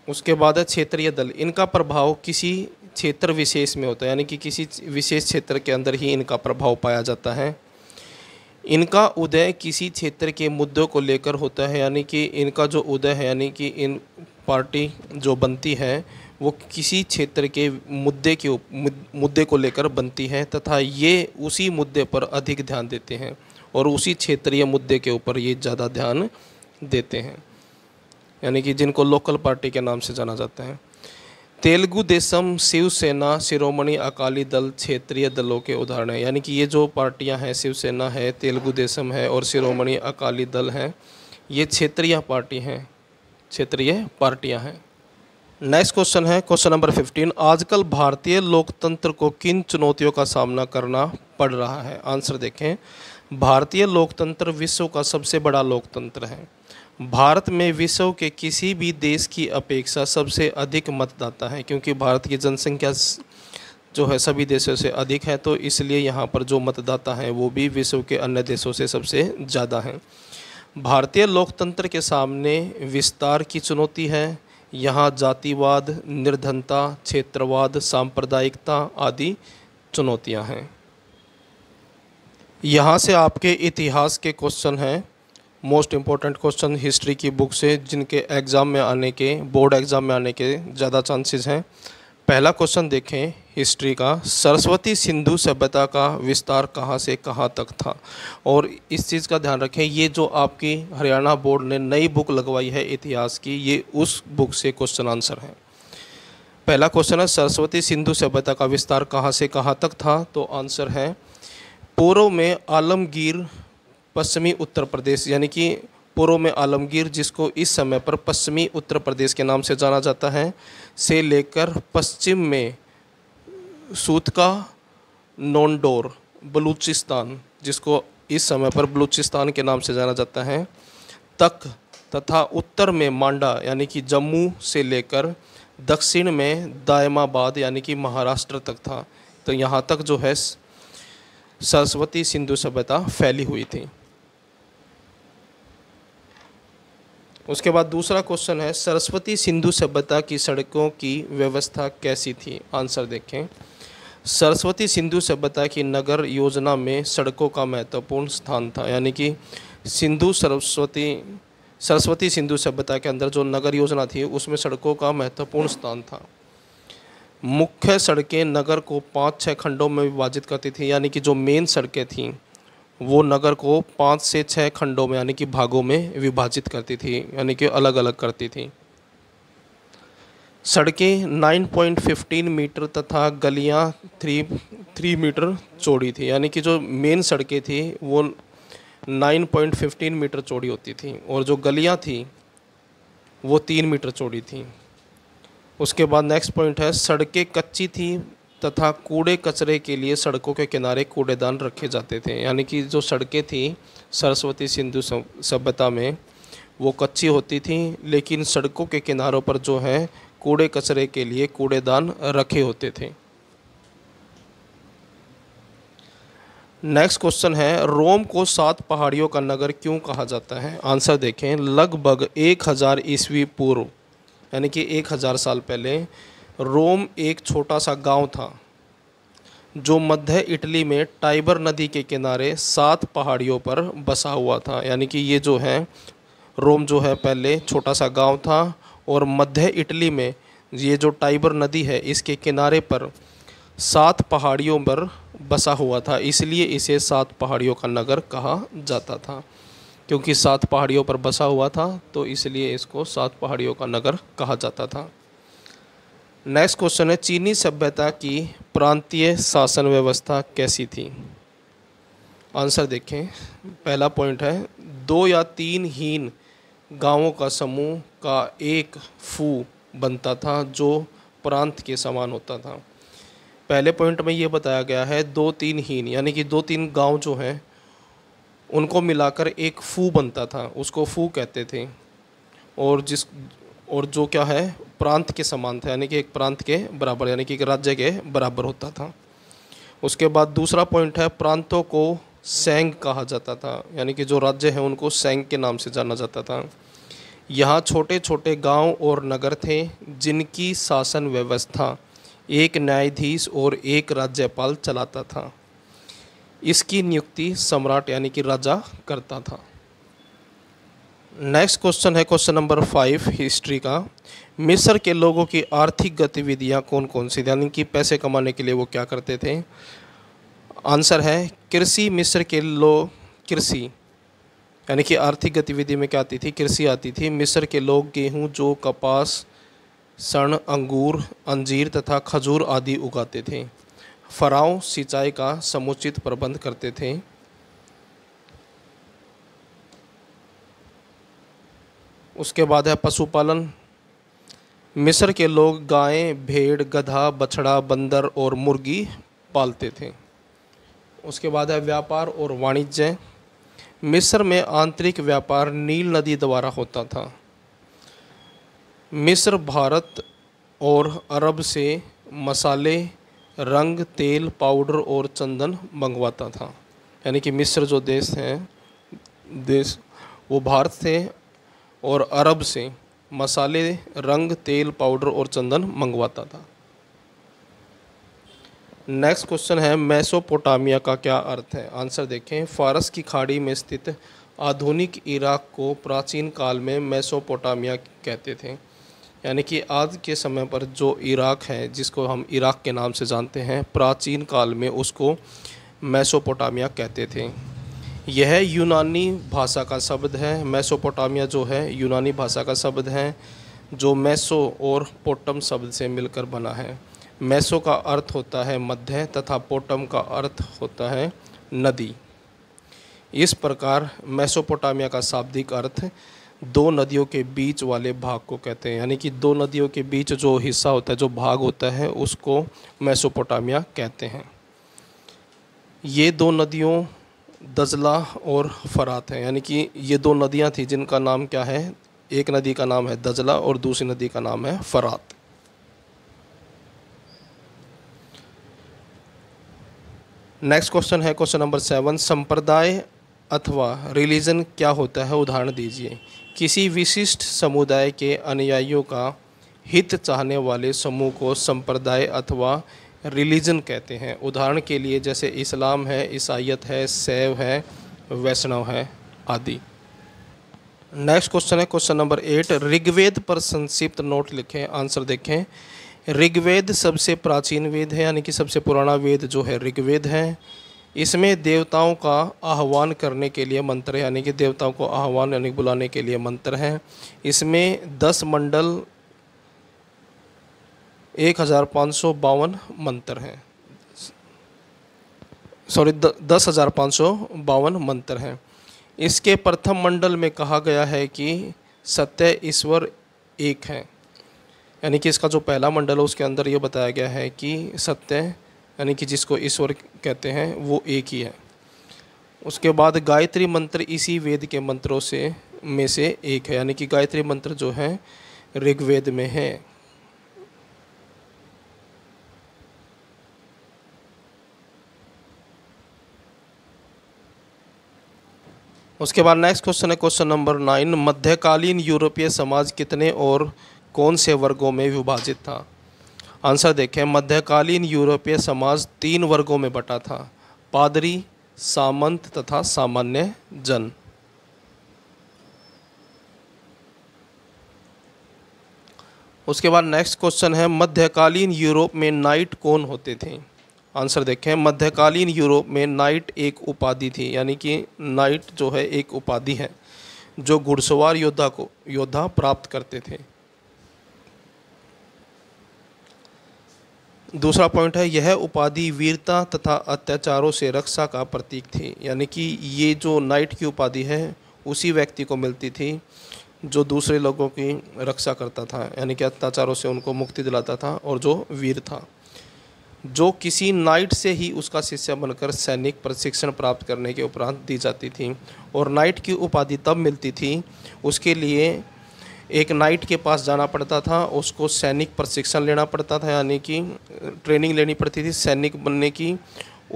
[SPEAKER 1] उसके बाद है क्षेत्रीय दल इनका प्रभाव किसी क्षेत्र विशेष में होता है यानी कि किसी विशेष क्षेत्र के अंदर ही इनका प्रभाव पाया जाता है इनका उदय किसी क्षेत्र के मुद्दों को लेकर होता है यानी कि इनका जो उदय है यानी कि इन पार्टी जो बनती है वो किसी क्षेत्र के मुद्दे के मुद्दे को लेकर बनती है तथा ये उसी मुद्दे पर अधिक ध्यान देते हैं और उसी क्षेत्रीय मुद्दे के ऊपर ये ज़्यादा ध्यान देते हैं यानी कि जिनको लोकल पार्टी के नाम से जाना जाता है तेलुगु देशम शिवसेना शिरोमणि अकाली दल क्षेत्रीय दलों के उदाहरण हैं यानी कि ये जो पार्टियां हैं शिवसेना है तेलुगु देशम है और शिरोमणि अकाली दल है ये क्षेत्रीय पार्टी हैं क्षेत्रीय पार्टियां हैं नेक्स्ट क्वेश्चन है क्वेश्चन नंबर फिफ्टीन आजकल भारतीय लोकतंत्र को किन चुनौतियों का सामना करना पड़ रहा है आंसर देखें भारतीय लोकतंत्र विश्व का सबसे बड़ा लोकतंत्र है भारत में विश्व के किसी भी देश की अपेक्षा सबसे अधिक मतदाता है क्योंकि भारत की जनसंख्या जो है सभी देशों से अधिक है तो इसलिए यहाँ पर जो मतदाता हैं वो भी विश्व के अन्य देशों से सबसे ज़्यादा हैं भारतीय लोकतंत्र के सामने विस्तार की चुनौती है यहाँ जातिवाद निर्धनता क्षेत्रवाद सांप्रदायिकता आदि चुनौतियाँ हैं यहाँ से आपके इतिहास के क्वेश्चन हैं मोस्ट इम्पॉर्टेंट क्वेश्चन हिस्ट्री की बुक से जिनके एग्ज़ाम में आने के बोर्ड एग्ज़ाम में आने के ज़्यादा चांसेस हैं पहला क्वेश्चन देखें हिस्ट्री का सरस्वती सिंधु सभ्यता का विस्तार कहाँ से कहाँ तक था और इस चीज़ का ध्यान रखें ये जो आपकी हरियाणा बोर्ड ने नई बुक लगवाई है इतिहास की ये उस बुक से क्वेश्चन आंसर है पहला क्वेश्चन है सरस्वती सिंधु सभ्यता का विस्तार कहाँ से कहाँ तक था तो आंसर है पूर्व में आलमगीर पश्चिमी उत्तर प्रदेश यानी कि पूर्व में आलमगीर जिसको इस समय पर पश्चिमी उत्तर प्रदेश के नाम से जाना जाता है से लेकर पश्चिम में सूतका नोंडोर बलूचिस्तान जिसको इस समय पर बलूचिस्तान के नाम से जाना जाता है तक तथा उत्तर में मांडा यानी कि जम्मू से लेकर दक्षिण में दायमाबाद यानी कि महाराष्ट्र तक था तो यहाँ तक जो है सरस्वती सिंधु सभ्यता फैली हुई थी उसके बाद दूसरा क्वेश्चन है सरस्वती सिंधु सभ्यता की सड़कों की व्यवस्था कैसी थी आंसर देखें सरस्वती सिंधु सभ्यता की नगर योजना में सड़कों का महत्वपूर्ण स्थान था यानी कि सिंधु सरस्वती सरस्वती सिंधु सभ्यता के अंदर जो नगर योजना थी उसमें सड़कों का महत्वपूर्ण स्थान था मुख्य सड़कें नगर को पाँच छः खंडों में विभाजित करती थी यानी कि जो मेन सड़कें थीं वो नगर को पाँच से छः खंडों में यानी कि भागों में विभाजित करती थी यानी कि अलग अलग करती थी सड़कें 9.15 मीटर तथा गलियां 3 3 मीटर चौड़ी थी यानी कि जो मेन सड़कें थी वो 9.15 मीटर चौड़ी होती थी और जो गलियां थी वो तीन मीटर चौड़ी थी उसके बाद नेक्स्ट पॉइंट है सड़कें कच्ची थी तथा कूड़े कचरे के लिए सड़कों के किनारे कूड़ेदान रखे जाते थे यानी कि जो सड़कें थीं सरस्वती सिंधु सभ्यता में वो कच्ची होती थी लेकिन सड़कों के किनारों पर जो है कूड़े कचरे के लिए कूड़ेदान रखे होते थे नेक्स्ट क्वेश्चन है रोम को सात पहाड़ियों का नगर क्यों कहा जाता है आंसर देखें लगभग एक हज़ार ईस्वी पूर्व यानी कि एक हज़ार साल पहले रोम एक छोटा सा गांव था जो मध्य इटली में टाइबर नदी के किनारे सात पहाड़ियों पर बसा हुआ था यानी कि ये जो है रोम जो है पहले छोटा सा गांव था और मध्य इटली में ये जो टाइबर नदी है इसके किनारे पर सात पहाड़ियों पर बसा हुआ था इसलिए इसे सात पहाड़ियों का नगर कहा जाता था क्योंकि सात पहाड़ियों पर बसा हुआ था तो इसलिए इसको सात पहाड़ियों का नगर कहा जाता था नेक्स्ट क्वेश्चन है चीनी सभ्यता की प्रांतीय शासन व्यवस्था कैसी थी आंसर देखें पहला पॉइंट है दो या तीन हीन गांवों का समूह का एक फू बनता था जो प्रांत के समान होता था पहले पॉइंट में ये बताया गया है दो तीन हीन यानी कि दो तीन गांव जो हैं उनको मिलाकर एक फू बनता था उसको फू कहते थे और जिस और जो क्या है प्रांत के समान था यानी कि एक प्रांत के बराबर यानी कि एक राज्य के बराबर होता था उसके बाद दूसरा पॉइंट है प्रांतों को सेंग कहा जाता था यानी कि जो राज्य हैं उनको सेंग के नाम से जाना जाता था यहाँ छोटे छोटे गांव और नगर थे जिनकी शासन व्यवस्था एक न्यायाधीश और एक राज्यपाल चलाता था इसकी नियुक्ति सम्राट यानी कि राजा करता था नेक्स्ट क्वेश्चन है क्वेश्चन नंबर फाइव हिस्ट्री का मिस्र के लोगों की आर्थिक गतिविधियाँ कौन कौन सी यानी कि पैसे कमाने के लिए वो क्या करते थे आंसर है कृषि मिस्र के लोग कृषि यानी कि आर्थिक गतिविधि में क्या आती थी कृषि आती थी मिस्र के लोग गेहूँ जो कपास सण अंगूर अंजीर तथा खजूर आदि उगाते थे फराव सिंचाई का समुचित प्रबंध करते थे उसके बाद है पशुपालन मिस्र के लोग गायें भेड़ गधा बछड़ा बंदर और मुर्गी पालते थे उसके बाद है व्यापार और वाणिज्य मिस्र में आंतरिक व्यापार नील नदी द्वारा होता था मिस्र भारत और अरब से मसाले रंग तेल पाउडर और चंदन मंगवाता था यानी कि मिस्र जो देश है देश वो भारत से और अरब से मसाले रंग तेल पाउडर और चंदन मंगवाता था नेक्स्ट क्वेश्चन है मैसोपोटामिया का क्या अर्थ है आंसर देखें फारस की खाड़ी में स्थित आधुनिक इराक को प्राचीन काल में मैसोपोटामिया कहते थे यानी कि आज के समय पर जो इराक है जिसको हम इराक के नाम से जानते हैं प्राचीन काल में उसको मैसोपोटामिया कहते थे यह यूनानी भाषा का शब्द है मेसोपोटामिया जो है यूनानी भाषा का शब्द है जो मैसो और पोटम शब्द से मिलकर बना है मैसो का अर्थ होता है मध्य तथा पोटम का अर्थ होता है नदी इस प्रकार मेसोपोटामिया का शाब्दिक अर्थ दो नदियों के बीच वाले भाग को कहते हैं यानी कि दो नदियों के बीच जो हिस्सा होता है जो भाग होता है उसको मेसोपोटामिया कहते हैं ये दो नदियों दजला और फरात है यानी कि ये दो नदियाँ थी जिनका नाम क्या है एक नदी का नाम है दजला और दूसरी नदी का नाम है फरात नेक्स्ट क्वेश्चन है क्वेश्चन नंबर सेवन संप्रदाय अथवा रिलीजन क्या होता है उदाहरण दीजिए किसी विशिष्ट समुदाय के अनुयायियों का हित चाहने वाले समूह को संप्रदाय अथवा रिलीजन कहते हैं उदाहरण के लिए जैसे इस्लाम है ईसाइत है सैव है वैष्णव है आदि नेक्स्ट क्वेश्चन है क्वेश्चन नंबर एट ऋग्वेद पर संक्षिप्त नोट लिखें आंसर देखें ऋग्वेद सबसे प्राचीन वेद है यानी कि सबसे पुराना वेद जो है ऋग्वेद है इसमें देवताओं का आह्वान करने के लिए मंत्र है यानी कि देवताओं को आह्वान यानी बुलाने के लिए मंत्र हैं इसमें दस मंडल एक हज़ार पाँच सौ बावन मंत्र हैं सॉरी दस हज़ार पाँच सौ बावन मंत्र हैं इसके प्रथम मंडल में कहा गया है कि सत्य ईश्वर एक है यानी कि इसका जो पहला मंडल है उसके अंदर ये बताया गया है कि सत्य यानी कि जिसको ईश्वर कहते हैं वो एक ही है उसके बाद गायत्री मंत्र इसी वेद के मंत्रों से में से एक है यानी कि गायत्री मंत्र जो है ऋग्वेद में है उसके बाद नेक्स्ट क्वेश्चन है क्वेश्चन नंबर नाइन मध्यकालीन यूरोपीय समाज कितने और कौन से वर्गों में विभाजित था आंसर देखें मध्यकालीन यूरोपीय समाज तीन वर्गों में बटा था पादरी सामंत तथा सामान्य जन उसके बाद नेक्स्ट क्वेश्चन है मध्यकालीन यूरोप में नाइट कौन होते थे आंसर देखें मध्यकालीन यूरोप में नाइट एक उपाधि थी यानी कि नाइट जो है एक उपाधि है जो घुड़सवार योद्धा को योद्धा प्राप्त करते थे दूसरा पॉइंट है यह उपाधि वीरता तथा अत्याचारों से रक्षा का प्रतीक थी यानी कि ये जो नाइट की उपाधि है उसी व्यक्ति को मिलती थी जो दूसरे लोगों की रक्षा करता था यानी कि अत्याचारों से उनको मुक्ति दिलाता था और जो वीर था जो किसी नाइट से ही उसका शिष्य बनकर सैनिक प्रशिक्षण प्राप्त करने के उपरांत दी जाती थी और नाइट की उपाधि तब मिलती थी उसके लिए एक नाइट के पास जाना पड़ता था उसको सैनिक प्रशिक्षण लेना पड़ता था यानी कि ट्रेनिंग लेनी पड़ती थी सैनिक बनने की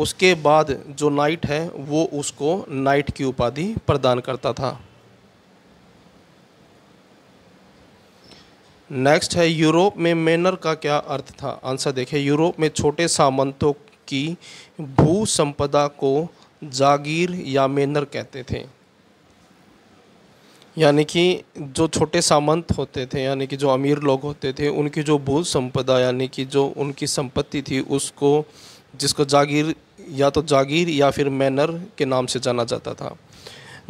[SPEAKER 1] उसके बाद जो नाइट है वो उसको नाइट की उपाधि प्रदान करता था नेक्स्ट है यूरोप में मैनर का क्या अर्थ था आंसर देखिए यूरोप में छोटे सामंतों की भू संपदा को जागीर या मेनर कहते थे यानी कि जो छोटे सामंत होते थे यानी कि जो अमीर लोग होते थे उनकी जो भू संपदा यानी कि जो उनकी संपत्ति थी उसको जिसको जागीर या तो जागीर या फिर मैनर के नाम से जाना जाता था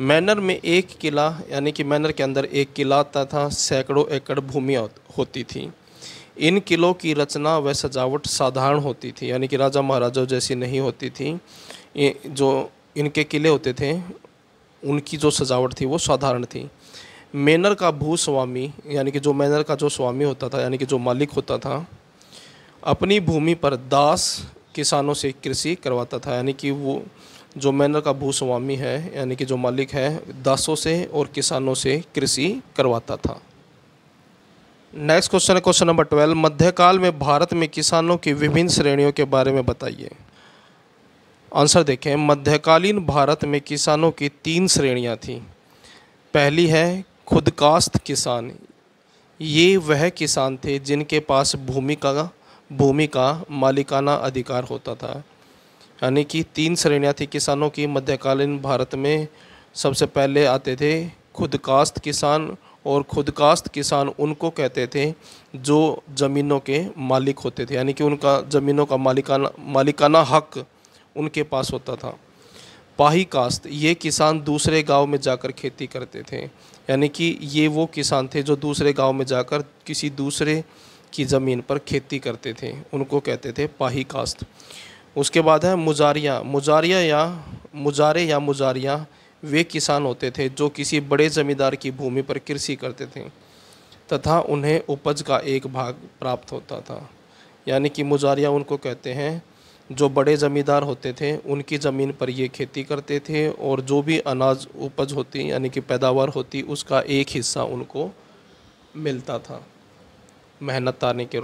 [SPEAKER 1] मैनर में एक किला यानी कि मैनर के अंदर एक किला आता था सैकड़ों एकड़ भूमि होती थी इन किलों की रचना व सजावट साधारण होती थी यानी कि राजा महाराजा जैसी नहीं होती थी जो इनके किले होते थे उनकी जो सजावट थी वो साधारण थी मैनर का भूस्वामी यानी कि जो मैनर का जो स्वामी होता था यानी कि जो मालिक होता था अपनी भूमि पर दास किसानों से कृषि करवाता था यानी कि वो जो मैनर का भूस्वामी है यानी कि जो मालिक है दासों से और किसानों से कृषि करवाता था नेक्स्ट क्वेश्चन है क्वेश्चन नंबर ट्वेल्व मध्यकाल में भारत में किसानों की विभिन्न श्रेणियों के बारे में बताइए आंसर देखें मध्यकालीन भारत में किसानों की तीन श्रेणियां थीं पहली है खुदकास्त किसान ये वह किसान थे जिनके पास भूमि का भूमि का मालिकाना अधिकार होता था यानी कि तीन श्रेणियाँ थी किसानों की मध्यकालीन भारत में सबसे पहले आते थे खुद कास्त किसान और खुद कास्त किसान उनको कहते थे जो ज़मीनों के मालिक होते थे यानी कि उनका ज़मीनों का मालिकाना मालिकाना हक उनके पास होता था पाही कास्त ये किसान दूसरे गांव में जाकर खेती करते थे यानी कि ये वो किसान थे जो दूसरे गांव में जाकर किसी दूसरे की ज़मीन पर खेती करते थे उनको कहते थे पाही कास्त उसके बाद है मुजारिया मुजारिया या मुजारे या मुजारिया वे किसान होते थे जो किसी बड़े ज़मींदार की भूमि पर कृषि करते थे तथा उन्हें उपज का एक भाग प्राप्त होता था यानी कि मुजारिया उनको कहते हैं जो बड़े ज़मींदार होते थे उनकी ज़मीन पर ये खेती करते थे और जो भी अनाज उपज होती यानी कि पैदावार होती उसका एक हिस्सा उनको मिलता था मेहनत आने के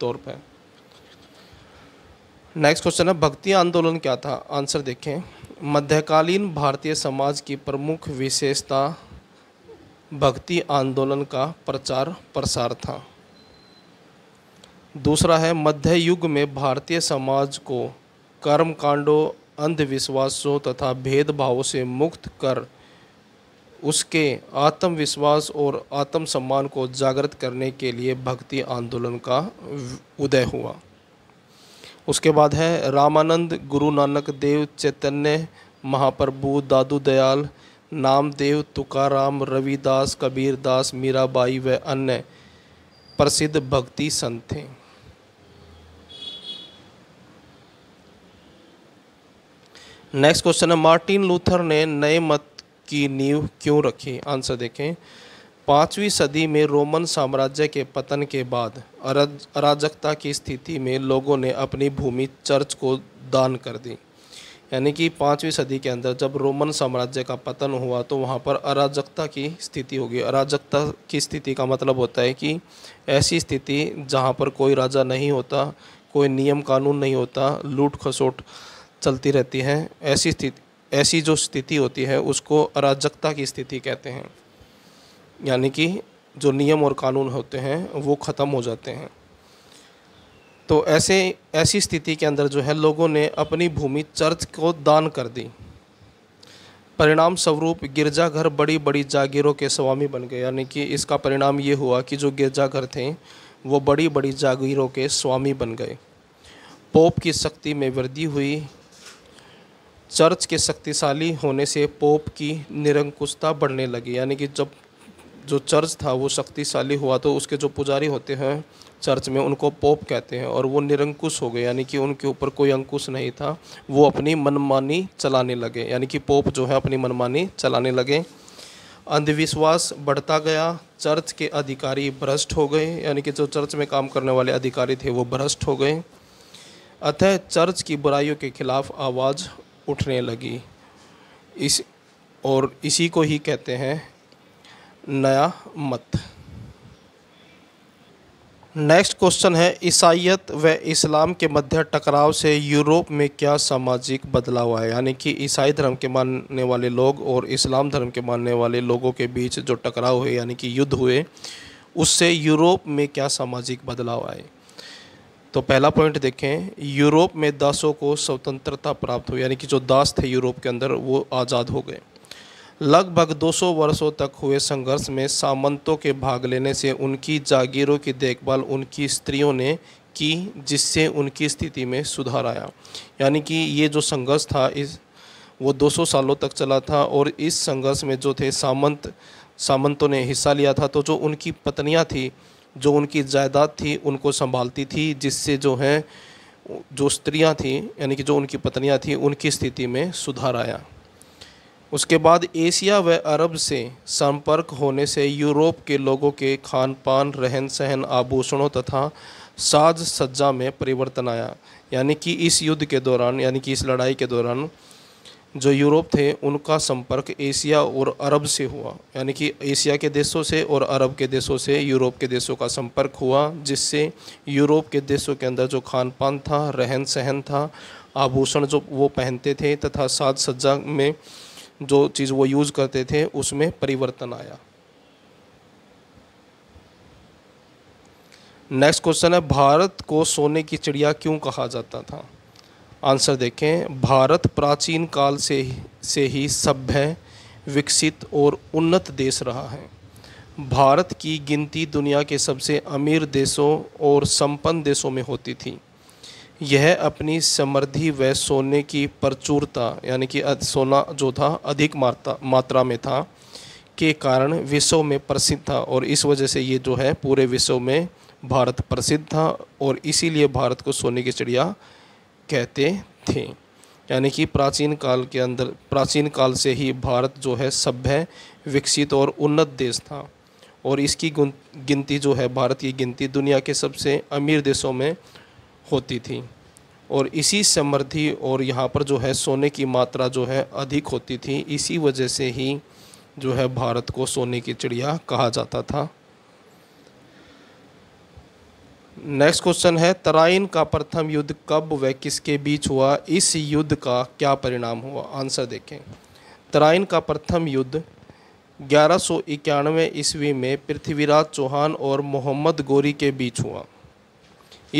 [SPEAKER 1] तौर पर नेक्स्ट क्वेश्चन है भक्ति आंदोलन क्या था आंसर देखें मध्यकालीन भारतीय समाज की प्रमुख विशेषता भक्ति आंदोलन का प्रचार प्रसार था दूसरा है मध्य युग में भारतीय समाज को कर्म कांडों अंधविश्वासों तथा भेदभावों से मुक्त कर उसके आत्मविश्वास और आत्मसम्मान को जागृत करने के लिए भक्ति आंदोलन का उदय हुआ उसके बाद है रामानंद गुरु नानक देव चैतन्य महाप्रभु दादू दयाल नामदेव तुकाराम रविदास कबीरदास मीराबाई व अन्य प्रसिद्ध भक्ति संत थे नेक्स्ट क्वेश्चन है मार्टिन लूथर ने नए मत की नींव क्यों रखी आंसर देखें पाँचवीं सदी में रोमन साम्राज्य के पतन के बाद अराजकता की स्थिति में लोगों ने अपनी भूमि चर्च को दान कर दी यानी कि पाँचवीं सदी के अंदर जब रोमन साम्राज्य का पतन हुआ तो वहाँ पर अराजकता की स्थिति होगी अराजकता की स्थिति का मतलब होता है कि ऐसी स्थिति जहाँ पर कोई राजा नहीं होता कोई नियम कानून नहीं होता लूट खसोट चलती रहती है ऐसी स्थिति ऐसी जो स्थिति होती है उसको अराजकता की स्थिति कहते हैं यानी कि जो नियम और कानून होते हैं वो ख़त्म हो जाते हैं तो ऐसे ऐसी स्थिति के अंदर जो है लोगों ने अपनी भूमि चर्च को दान कर दी परिणाम स्वरूप गिरजाघर बड़ी बड़ी जागीरों के स्वामी बन गए यानी कि इसका परिणाम ये हुआ कि जो गिरजाघर थे वो बड़ी बड़ी जागीरों के स्वामी बन गए पोप की शक्ति में वृद्धि हुई चर्च के शक्तिशाली होने से पोप की निरंकुशता बढ़ने लगी यानी कि जब जो चर्च था वो शक्तिशाली हुआ तो उसके जो पुजारी होते हैं चर्च में उनको पोप कहते हैं और वो निरंकुश हो गए यानी कि उनके ऊपर कोई अंकुश नहीं था वो अपनी मनमानी चलाने लगे यानी कि पोप जो है अपनी मनमानी चलाने लगे अंधविश्वास बढ़ता गया चर्च के अधिकारी भ्रष्ट हो गए यानी कि जो चर्च में काम करने वाले अधिकारी थे वो भ्रष्ट हो गए अतः चर्च की बुराइयों के खिलाफ आवाज़ उठने लगी इस और इसी को ही कहते हैं नया मत नेक्स्ट क्वेश्चन है ईसाइत व इस्लाम के मध्य टकराव से यूरोप में क्या सामाजिक बदलाव आया यानी कि ईसाई धर्म के मानने वाले लोग और इस्लाम धर्म के मानने वाले लोगों के बीच जो टकराव हुए यानी कि युद्ध हुए उससे यूरोप में क्या सामाजिक बदलाव आए तो पहला पॉइंट देखें यूरोप में दासों को स्वतंत्रता प्राप्त हुई यानी कि जो दास थे यूरोप के अंदर वो आज़ाद हो गए लगभग 200 वर्षों तक हुए संघर्ष में सामंतों के भाग लेने से उनकी जागीरों की देखभाल उनकी स्त्रियों ने की जिससे उनकी स्थिति में सुधार आया यानी कि ये जो संघर्ष था इस वो 200 सालों तक चला था और इस संघर्ष में जो थे सामंत सामंतों ने हिस्सा लिया था तो जो उनकी पत्नियां थी जो उनकी जायदाद थी उनको संभालती थी जिससे जो है जो स्त्रियां थी यानी कि जो उनकी पत्नियां थी उनकी स्थिति में सुधार आया उसके बाद एशिया व अरब से संपर्क होने से यूरोप के लोगों के खान पान रहन सहन आभूषणों तथा साज सज्जा में परिवर्तन आया यानी कि इस युद्ध के दौरान यानी कि इस लड़ाई के दौरान जो यूरोप थे उनका संपर्क एशिया और अरब से हुआ यानी कि एशिया के देशों से और अरब के देशों से यूरोप के देशों का संपर्क हुआ जिससे यूरोप के देशों के अंदर जो खान पान था रहन सहन था आभूषण जो वो पहनते थे तथा साज सज्जा में जो चीज़ वो यूज़ करते थे उसमें परिवर्तन आया नेक्स्ट क्वेश्चन है भारत को सोने की चिड़िया क्यों कहा जाता था आंसर देखें भारत प्राचीन काल से ही से ही सभ्य विकसित और उन्नत देश रहा है भारत की गिनती दुनिया के सबसे अमीर देशों और संपन्न देशों में होती थी यह अपनी समृद्धि व सोने की प्रचुरता यानी कि सोना जो था अधिक मात्रा मात्रा में था के कारण विश्व में प्रसिद्ध था और इस वजह से ये जो है पूरे विश्व में भारत प्रसिद्ध था और इसीलिए भारत को सोने की चिड़िया कहते थे यानी कि प्राचीन काल के अंदर प्राचीन काल से ही भारत जो है सभ्य विकसित और उन्नत देश था और इसकी गिनती जो है भारत की गिनती दुनिया के सबसे अमीर देशों में होती थी और इसी समृद्धि और यहाँ पर जो है सोने की मात्रा जो है अधिक होती थी इसी वजह से ही जो है भारत को सोने की चिड़िया कहा जाता था नेक्स्ट क्वेश्चन है तराइन का प्रथम युद्ध कब व किसके बीच हुआ इस युद्ध का क्या परिणाम हुआ आंसर देखें तराइन का प्रथम युद्ध ग्यारह सौ इक्यानवे ईस्वी में पृथ्वीराज चौहान और मोहम्मद गोरी के बीच हुआ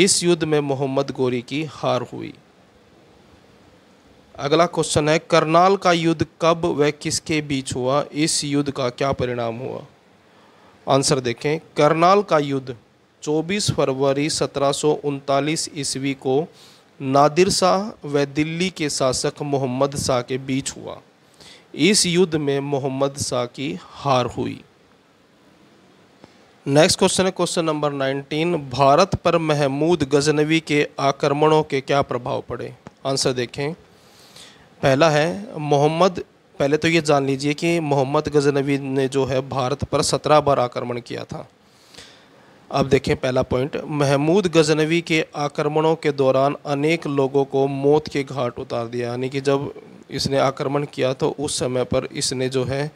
[SPEAKER 1] इस युद्ध में मोहम्मद गोरी की हार हुई अगला क्वेश्चन है करनाल का युद्ध कब व किसके बीच हुआ इस युद्ध का क्या परिणाम हुआ आंसर देखें करनाल का युद्ध 24 फरवरी सत्रह ईस्वी को नादिर शाह व दिल्ली के शासक मोहम्मद शाह के बीच हुआ इस युद्ध में मोहम्मद शाह की हार हुई नेक्स्ट क्वेश्चन है क्वेश्चन नंबर 19 भारत पर महमूद गजनवी के आक्रमणों के क्या प्रभाव पड़े आंसर देखें पहला है मोहम्मद पहले तो ये जान लीजिए कि मोहम्मद गजनवी ने जो है भारत पर सत्रह बार आक्रमण किया था अब देखें पहला पॉइंट महमूद गजनवी के आक्रमणों के दौरान अनेक लोगों को मौत के घाट उतार दिया यानी कि जब इसने आक्रमण किया तो उस समय पर इसने जो है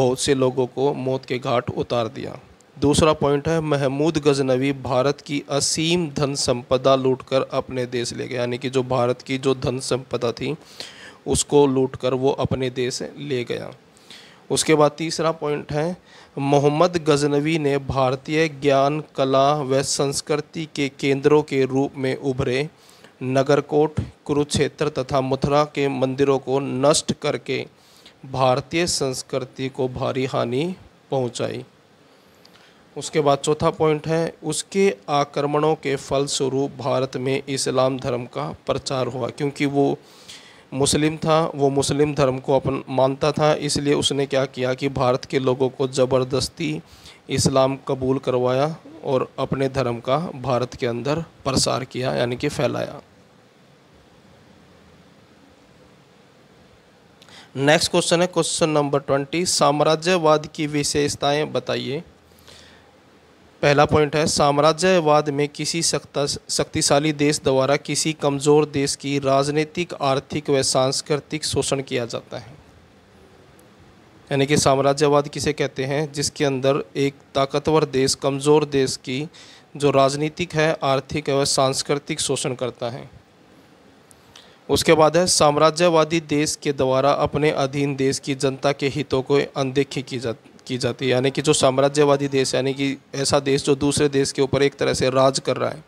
[SPEAKER 1] बहुत से लोगों को मौत के घाट उतार दिया दूसरा पॉइंट है महमूद गजनवी भारत की असीम धन संपदा लूटकर अपने देश ले गए यानी कि जो भारत की जो धन संपदा थी उसको लूटकर वो अपने देश ले गया उसके बाद तीसरा पॉइंट है मोहम्मद गजनवी ने भारतीय ज्ञान कला व संस्कृति के केंद्रों के रूप में उभरे नगरकोट कुरुक्षेत्र तथा मथुरा के मंदिरों को नष्ट करके भारतीय संस्कृति को भारी हानि पहुंचाई उसके बाद चौथा पॉइंट है उसके आक्रमणों के फलस्वरूप भारत में इस्लाम धर्म का प्रचार हुआ क्योंकि वो मुस्लिम था वो मुस्लिम धर्म को अपन मानता था इसलिए उसने क्या किया कि भारत के लोगों को ज़बरदस्ती इस्लाम कबूल करवाया और अपने धर्म का भारत के अंदर प्रसार किया यानी कि फैलाया नेक्स्ट क्वेश्चन है क्वेश्चन नंबर ट्वेंटी साम्राज्यवाद की विशेषताएं बताइए पहला पॉइंट है साम्राज्यवाद में किसी शक्तिशाली देश द्वारा किसी कमज़ोर देश की राजनीतिक आर्थिक व सांस्कृतिक शोषण किया जाता है यानी कि साम्राज्यवाद किसे कहते हैं जिसके अंदर एक ताकतवर देश कमज़ोर देश की जो राजनीतिक है आर्थिक व सांस्कृतिक शोषण करता है उसके बाद है साम्राज्यवादी देश के द्वारा अपने अधीन देश की जनता के हितों को अनदेखी की जाती की जाती है यानी कि जो साम्राज्यवादी देश यानी कि ऐसा देश जो दूसरे देश के ऊपर एक तरह से राज कर रहा है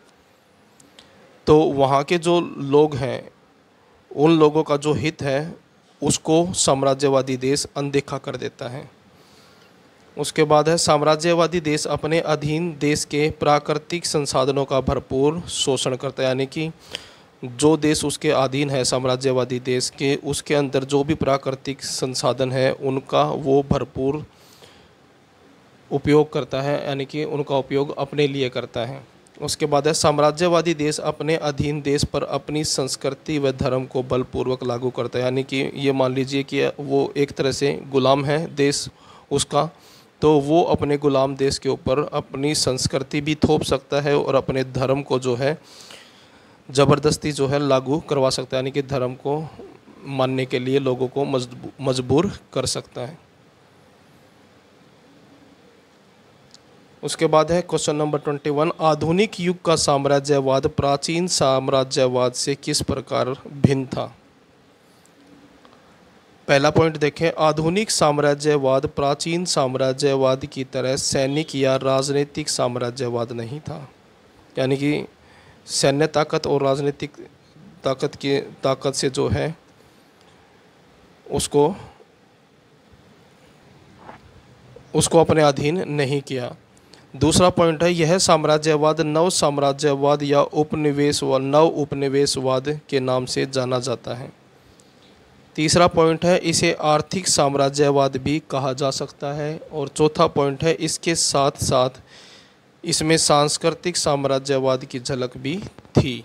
[SPEAKER 1] तो वहाँ के जो लोग हैं उन लोगों का जो हित है उसको साम्राज्यवादी देश अनदेखा कर देता है उसके बाद है साम्राज्यवादी देश अपने अधीन देश के प्राकृतिक संसाधनों का भरपूर शोषण करता है यानी कि जो देश उसके अधीन है साम्राज्यवादी देश के उसके अंदर जो भी प्राकृतिक संसाधन है उनका वो भरपूर उपयोग करता है यानी कि उनका उपयोग अपने लिए करता है उसके बाद है साम्राज्यवादी देश अपने अधीन देश पर अपनी संस्कृति व धर्म को बलपूर्वक लागू करता है यानी कि ये मान लीजिए कि वो एक तरह से गुलाम है देश उसका तो वो अपने गुलाम देश के ऊपर अपनी संस्कृति भी थोप सकता है और अपने धर्म को जो है ज़बरदस्ती जो है लागू करवा सकता है यानी कि धर्म को मानने के लिए लोगों को मजबूर कर सकता है उसके बाद है क्वेश्चन नंबर ट्वेंटी वन आधुनिक युग का साम्राज्यवाद प्राचीन साम्राज्यवाद से किस प्रकार भिन्न था पहला पॉइंट देखें आधुनिक साम्राज्यवाद प्राचीन साम्राज्यवाद की तरह सैनिक या राजनीतिक साम्राज्यवाद नहीं था यानी कि सैन्य ताकत और राजनीतिक ताकत की ताकत से जो है उसको उसको अपने अधीन नहीं किया दूसरा पॉइंट है यह साम्राज्यवाद नव साम्राज्यवाद या उपनिवेश व नव उपनिवेशवाद के नाम से जाना जाता है तीसरा पॉइंट है इसे आर्थिक साम्राज्यवाद भी कहा जा सकता है और चौथा पॉइंट है इसके साथ साथ इसमें सांस्कृतिक साम्राज्यवाद की झलक भी थी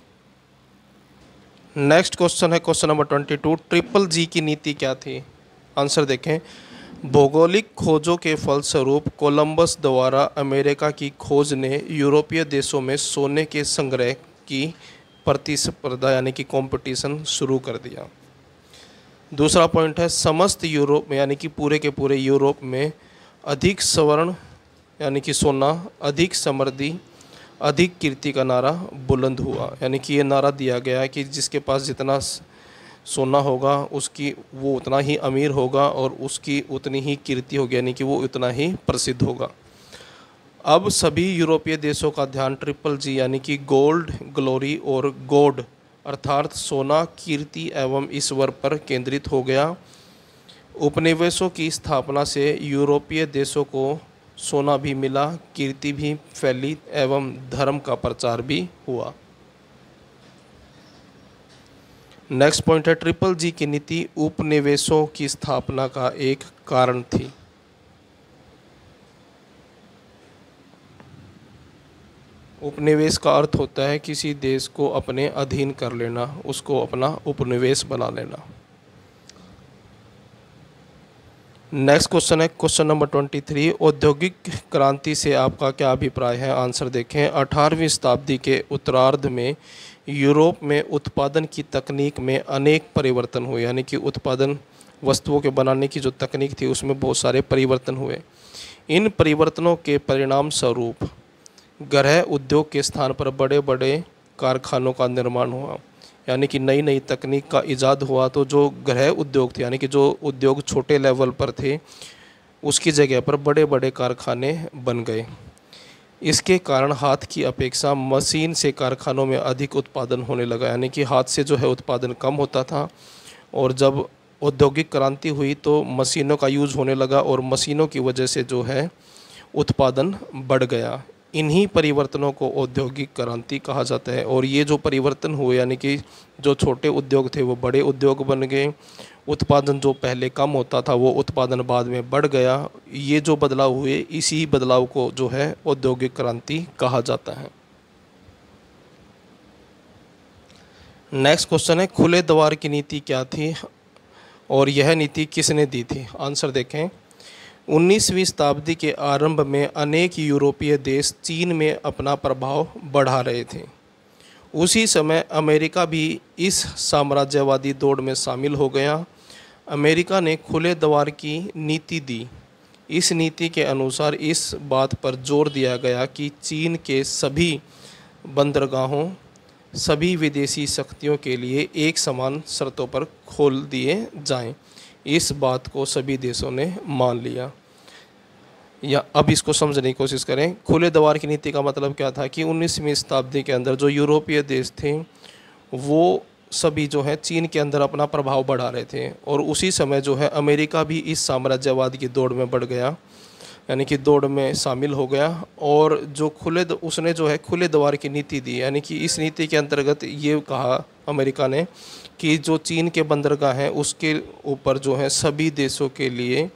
[SPEAKER 1] नेक्स्ट क्वेश्चन है question number twenty two triple G की नीति क्या थी आंसर देखें भौगोलिक खोजों के फलस्वरूप कोलंबस द्वारा अमेरिका की खोज ने यूरोपीय देशों में सोने के संग्रह की प्रतिस्पर्धा यानी कि कंपटीशन शुरू कर दिया दूसरा पॉइंट है समस्त यूरोप में यानी कि पूरे के पूरे यूरोप में अधिक स्वर्ण यानी कि सोना अधिक समृद्धि अधिक कीर्ति का नारा बुलंद हुआ यानी कि ये नारा दिया गया है कि जिसके पास जितना सोना होगा उसकी वो उतना ही अमीर होगा और उसकी उतनी ही कीर्ति होगी यानी कि वो उतना ही प्रसिद्ध होगा अब सभी यूरोपीय देशों का ध्यान ट्रिपल जी यानी कि गोल्ड ग्लोरी और गोड अर्थात सोना कीर्ति एवं ईश्वर पर केंद्रित हो गया उपनिवेशों की स्थापना से यूरोपीय देशों को सोना भी मिला कीर्ति भी फैली एवं धर्म का प्रचार भी हुआ नेक्स्ट पॉइंट है ट्रिपल जी की नीति उपनिवेशों की स्थापना का एक कारण थी उपनिवेश का अर्थ होता है किसी देश को अपने अधीन कर लेना उसको अपना उपनिवेश बना लेना नेक्स्ट क्वेश्चन है क्वेश्चन नंबर ट्वेंटी थ्री औद्योगिक क्रांति से आपका क्या अभिप्राय है आंसर देखें अठारहवीं शताब्दी के उत्तरार्ध में यूरोप में उत्पादन की तकनीक में अनेक परिवर्तन हुए यानी कि उत्पादन वस्तुओं के बनाने की जो तकनीक थी उसमें बहुत सारे परिवर्तन हुए इन परिवर्तनों के परिणाम स्वरूप ग्रह उद्योग के स्थान पर बड़े बड़े कारखानों का निर्माण हुआ यानी कि नई नई तकनीक का इजाद हुआ तो जो ग्रह उद्योग थे यानी कि जो उद्योग छोटे लेवल पर थे उसकी जगह पर बड़े बड़े कारखाने बन गए इसके कारण हाथ की अपेक्षा मशीन से कारखानों में अधिक उत्पादन होने लगा यानी कि हाथ से जो है उत्पादन कम होता था और जब औद्योगिक क्रांति हुई तो मशीनों का यूज़ होने लगा और मशीनों की वजह से जो है उत्पादन बढ़ गया इन्हीं परिवर्तनों को औद्योगिक क्रांति कहा जाता है और ये जो परिवर्तन हुए यानी कि जो छोटे उद्योग थे वो बड़े उद्योग बन गए उत्पादन जो पहले कम होता था वो उत्पादन बाद में बढ़ गया ये जो बदलाव हुए इसी बदलाव को जो है औद्योगिक क्रांति कहा जाता है नेक्स्ट क्वेश्चन है खुले द्वार की नीति क्या थी और यह नीति किसने दी थी आंसर देखें 19वीं शताब्दी के आरंभ में अनेक यूरोपीय देश चीन में अपना प्रभाव बढ़ा रहे थे उसी समय अमेरिका भी इस साम्राज्यवादी दौड़ में शामिल हो गया अमेरिका ने खुले द्वार की नीति दी इस नीति के अनुसार इस बात पर जोर दिया गया कि चीन के सभी बंदरगाहों सभी विदेशी शक्तियों के लिए एक समान शर्तों पर खोल दिए जाएं। इस बात को सभी देशों ने मान लिया या अब इसको समझने की कोशिश करें खुले द्वार की नीति का मतलब क्या था कि उन्नीसवीं शताब्दी के अंदर जो यूरोपीय देश थे वो सभी जो है चीन के अंदर अपना प्रभाव बढ़ा रहे थे और उसी समय जो है अमेरिका भी इस साम्राज्यवाद की दौड़ में बढ़ गया यानी कि दौड़ में शामिल हो गया और जो खुले उसने जो है खुले द्वार की नीति दी यानी कि इस नीति के अंतर्गत ये कहा अमेरिका ने कि जो चीन के बंदरगाह हैं उसके ऊपर जो है सभी देशों के लिए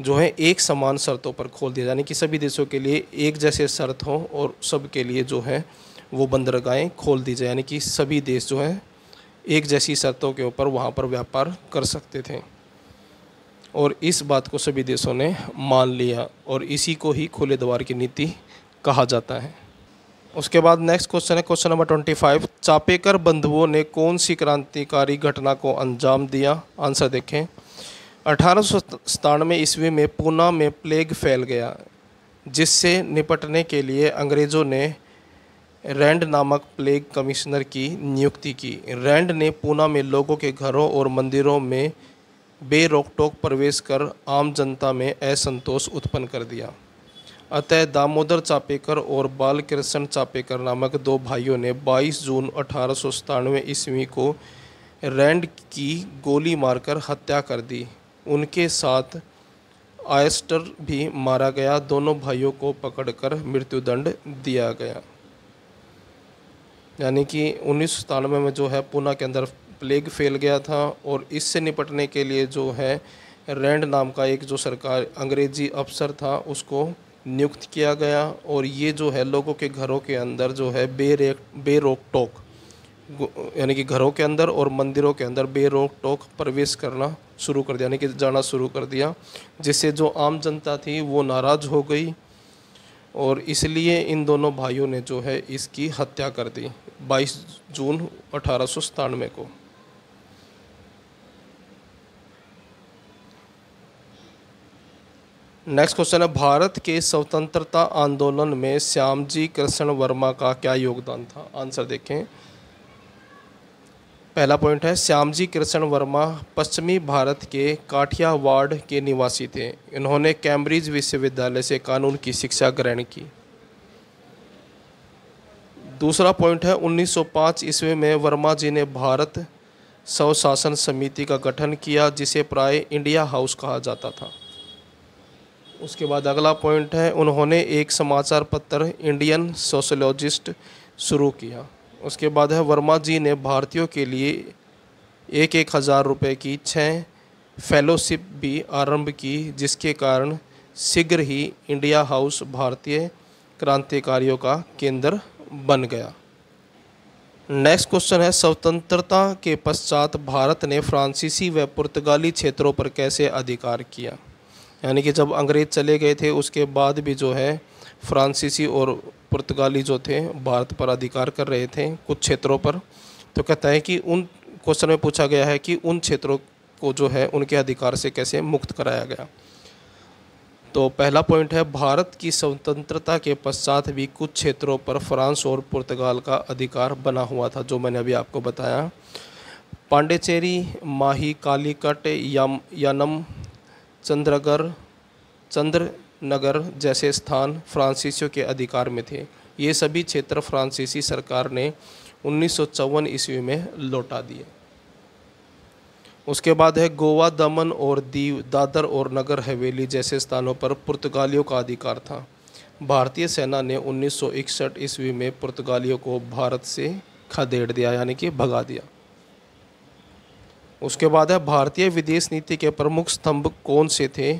[SPEAKER 1] जो है एक समान शर्तों पर खोल दिया यानी कि सभी देशों के लिए एक जैसे शर्त हों और सबके लिए जो है वो बंदरगाहें खोल दी जाए यानी कि सभी देश जो है एक जैसी शर्तों के ऊपर वहाँ पर व्यापार कर सकते थे और इस बात को सभी देशों ने मान लिया और इसी को ही खुले द्वार की नीति कहा जाता है उसके बाद नेक्स्ट क्वेश्चन है question number twenty five Chapekar बंधुओं ने कौन सी क्रांतिकारी घटना को अंजाम दिया आंसर देखें अठारह सौ सतानवे ईस्वी में पूना में प्लेग फैल गया जिससे निपटने के लिए अंग्रेज़ों ने रैंड नामक प्लेग कमिश्नर की नियुक्ति की रैंड ने पूना में लोगों के घरों और मंदिरों में बेरोक टोक प्रवेश कर आम जनता में असंतोष उत्पन्न कर दिया अतः दामोदर चापेकर और बालकृष्ण चापेकर नामक दो भाइयों ने 22 जून अठारह ईस्वी को रैंड की गोली मारकर हत्या कर दी उनके साथ आयस्टर भी मारा गया दोनों भाइयों को पकड़कर मृत्युदंड दिया गया यानी कि उन्नीस में जो है पूना के अंदर प्लेग फैल गया था और इससे निपटने के लिए जो है रैंड नाम का एक जो सरकार अंग्रेजी अफसर था उसको नियुक्त किया गया और ये जो है लोगों के घरों के अंदर जो है बेरे बेरोक टोक यानी कि घरों के अंदर और मंदिरों के अंदर बेरोक टोक प्रवेश करना शुरू कर दिया यानी कि जाना शुरू कर दिया जिससे जो आम जनता थी वो नाराज़ हो गई और इसलिए इन दोनों भाइयों ने जो है इसकी हत्या कर दी 22 जून अठारह को नेक्स्ट क्वेश्चन है भारत के स्वतंत्रता आंदोलन में श्यामजी कृष्ण वर्मा का क्या योगदान था आंसर देखें पहला पॉइंट है श्यामजी कृष्ण वर्मा पश्चिमी भारत के काठिया वार्ड के निवासी थे इन्होंने कैम्ब्रिज विश्वविद्यालय से कानून की शिक्षा ग्रहण की दूसरा पॉइंट है 1905 ईस्वी में वर्मा जी ने भारत स्वशासन समिति का गठन किया जिसे प्राय इंडिया हाउस कहा जाता था उसके बाद अगला पॉइंट है उन्होंने एक समाचार पत्र इंडियन सोशोलॉजिस्ट शुरू किया उसके बाद है वर्मा जी ने भारतीयों के लिए एक एक हज़ार रुपये की छः फेलोशिप भी आरंभ की जिसके कारण शीघ्र ही इंडिया हाउस भारतीय क्रांतिकारियों का केंद्र बन गया नेक्स्ट क्वेश्चन है स्वतंत्रता के पश्चात भारत ने फ्रांसीसी व पुर्तगाली क्षेत्रों पर कैसे अधिकार किया यानी कि जब अंग्रेज चले गए थे उसके बाद भी जो है फ्रांसीसी और पुर्तगाली जो थे भारत पर अधिकार कर रहे थे कुछ क्षेत्रों पर तो कहता है कि उन क्वेश्चन में पूछा गया है कि उन क्षेत्रों को जो है उनके अधिकार से कैसे मुक्त कराया गया तो पहला पॉइंट है भारत की स्वतंत्रता के पश्चात भी कुछ क्षेत्रों पर फ्रांस और पुर्तगाल का अधिकार बना हुआ था जो मैंने अभी आपको बताया पांडेचेरी माही कालीकट यम यानम चंद्रगढ़ चंद्र नगर जैसे स्थान फ्रांसीसियों के अधिकार में थे ये सभी क्षेत्र फ्रांसीसी सरकार ने उन्नीस ईस्वी में लौटा दिए उसके बाद है गोवा दमन और दीव दादर और नगर हवेली जैसे स्थानों पर पुर्तगालियों का अधिकार था भारतीय सेना ने 1961 ईस्वी में पुर्तगालियों को भारत से खदेड़ दिया यानी कि भगा दिया उसके बाद है भारतीय विदेश नीति के प्रमुख स्तंभ कौन से थे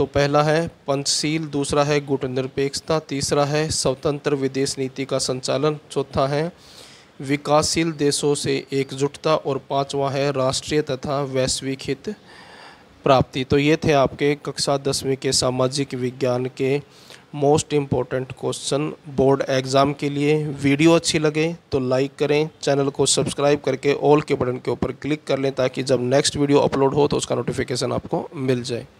[SPEAKER 1] तो पहला है पंचशील दूसरा है गुटनिरपेक्षता तीसरा है स्वतंत्र विदेश नीति का संचालन चौथा है विकासशील देशों से एकजुटता और पांचवा है राष्ट्रीय तथा वैश्विक हित प्राप्ति तो ये थे आपके कक्षा दसवीं के सामाजिक विज्ञान के most important question board exam के लिए वीडियो अच्छी लगे तो लाइक करें चैनल को सब्सक्राइब करके ऑल के बटन के ऊपर क्लिक कर लें ताकि जब नेक्स्ट वीडियो अपलोड हो तो उसका नोटिफिकेशन आपको मिल जाए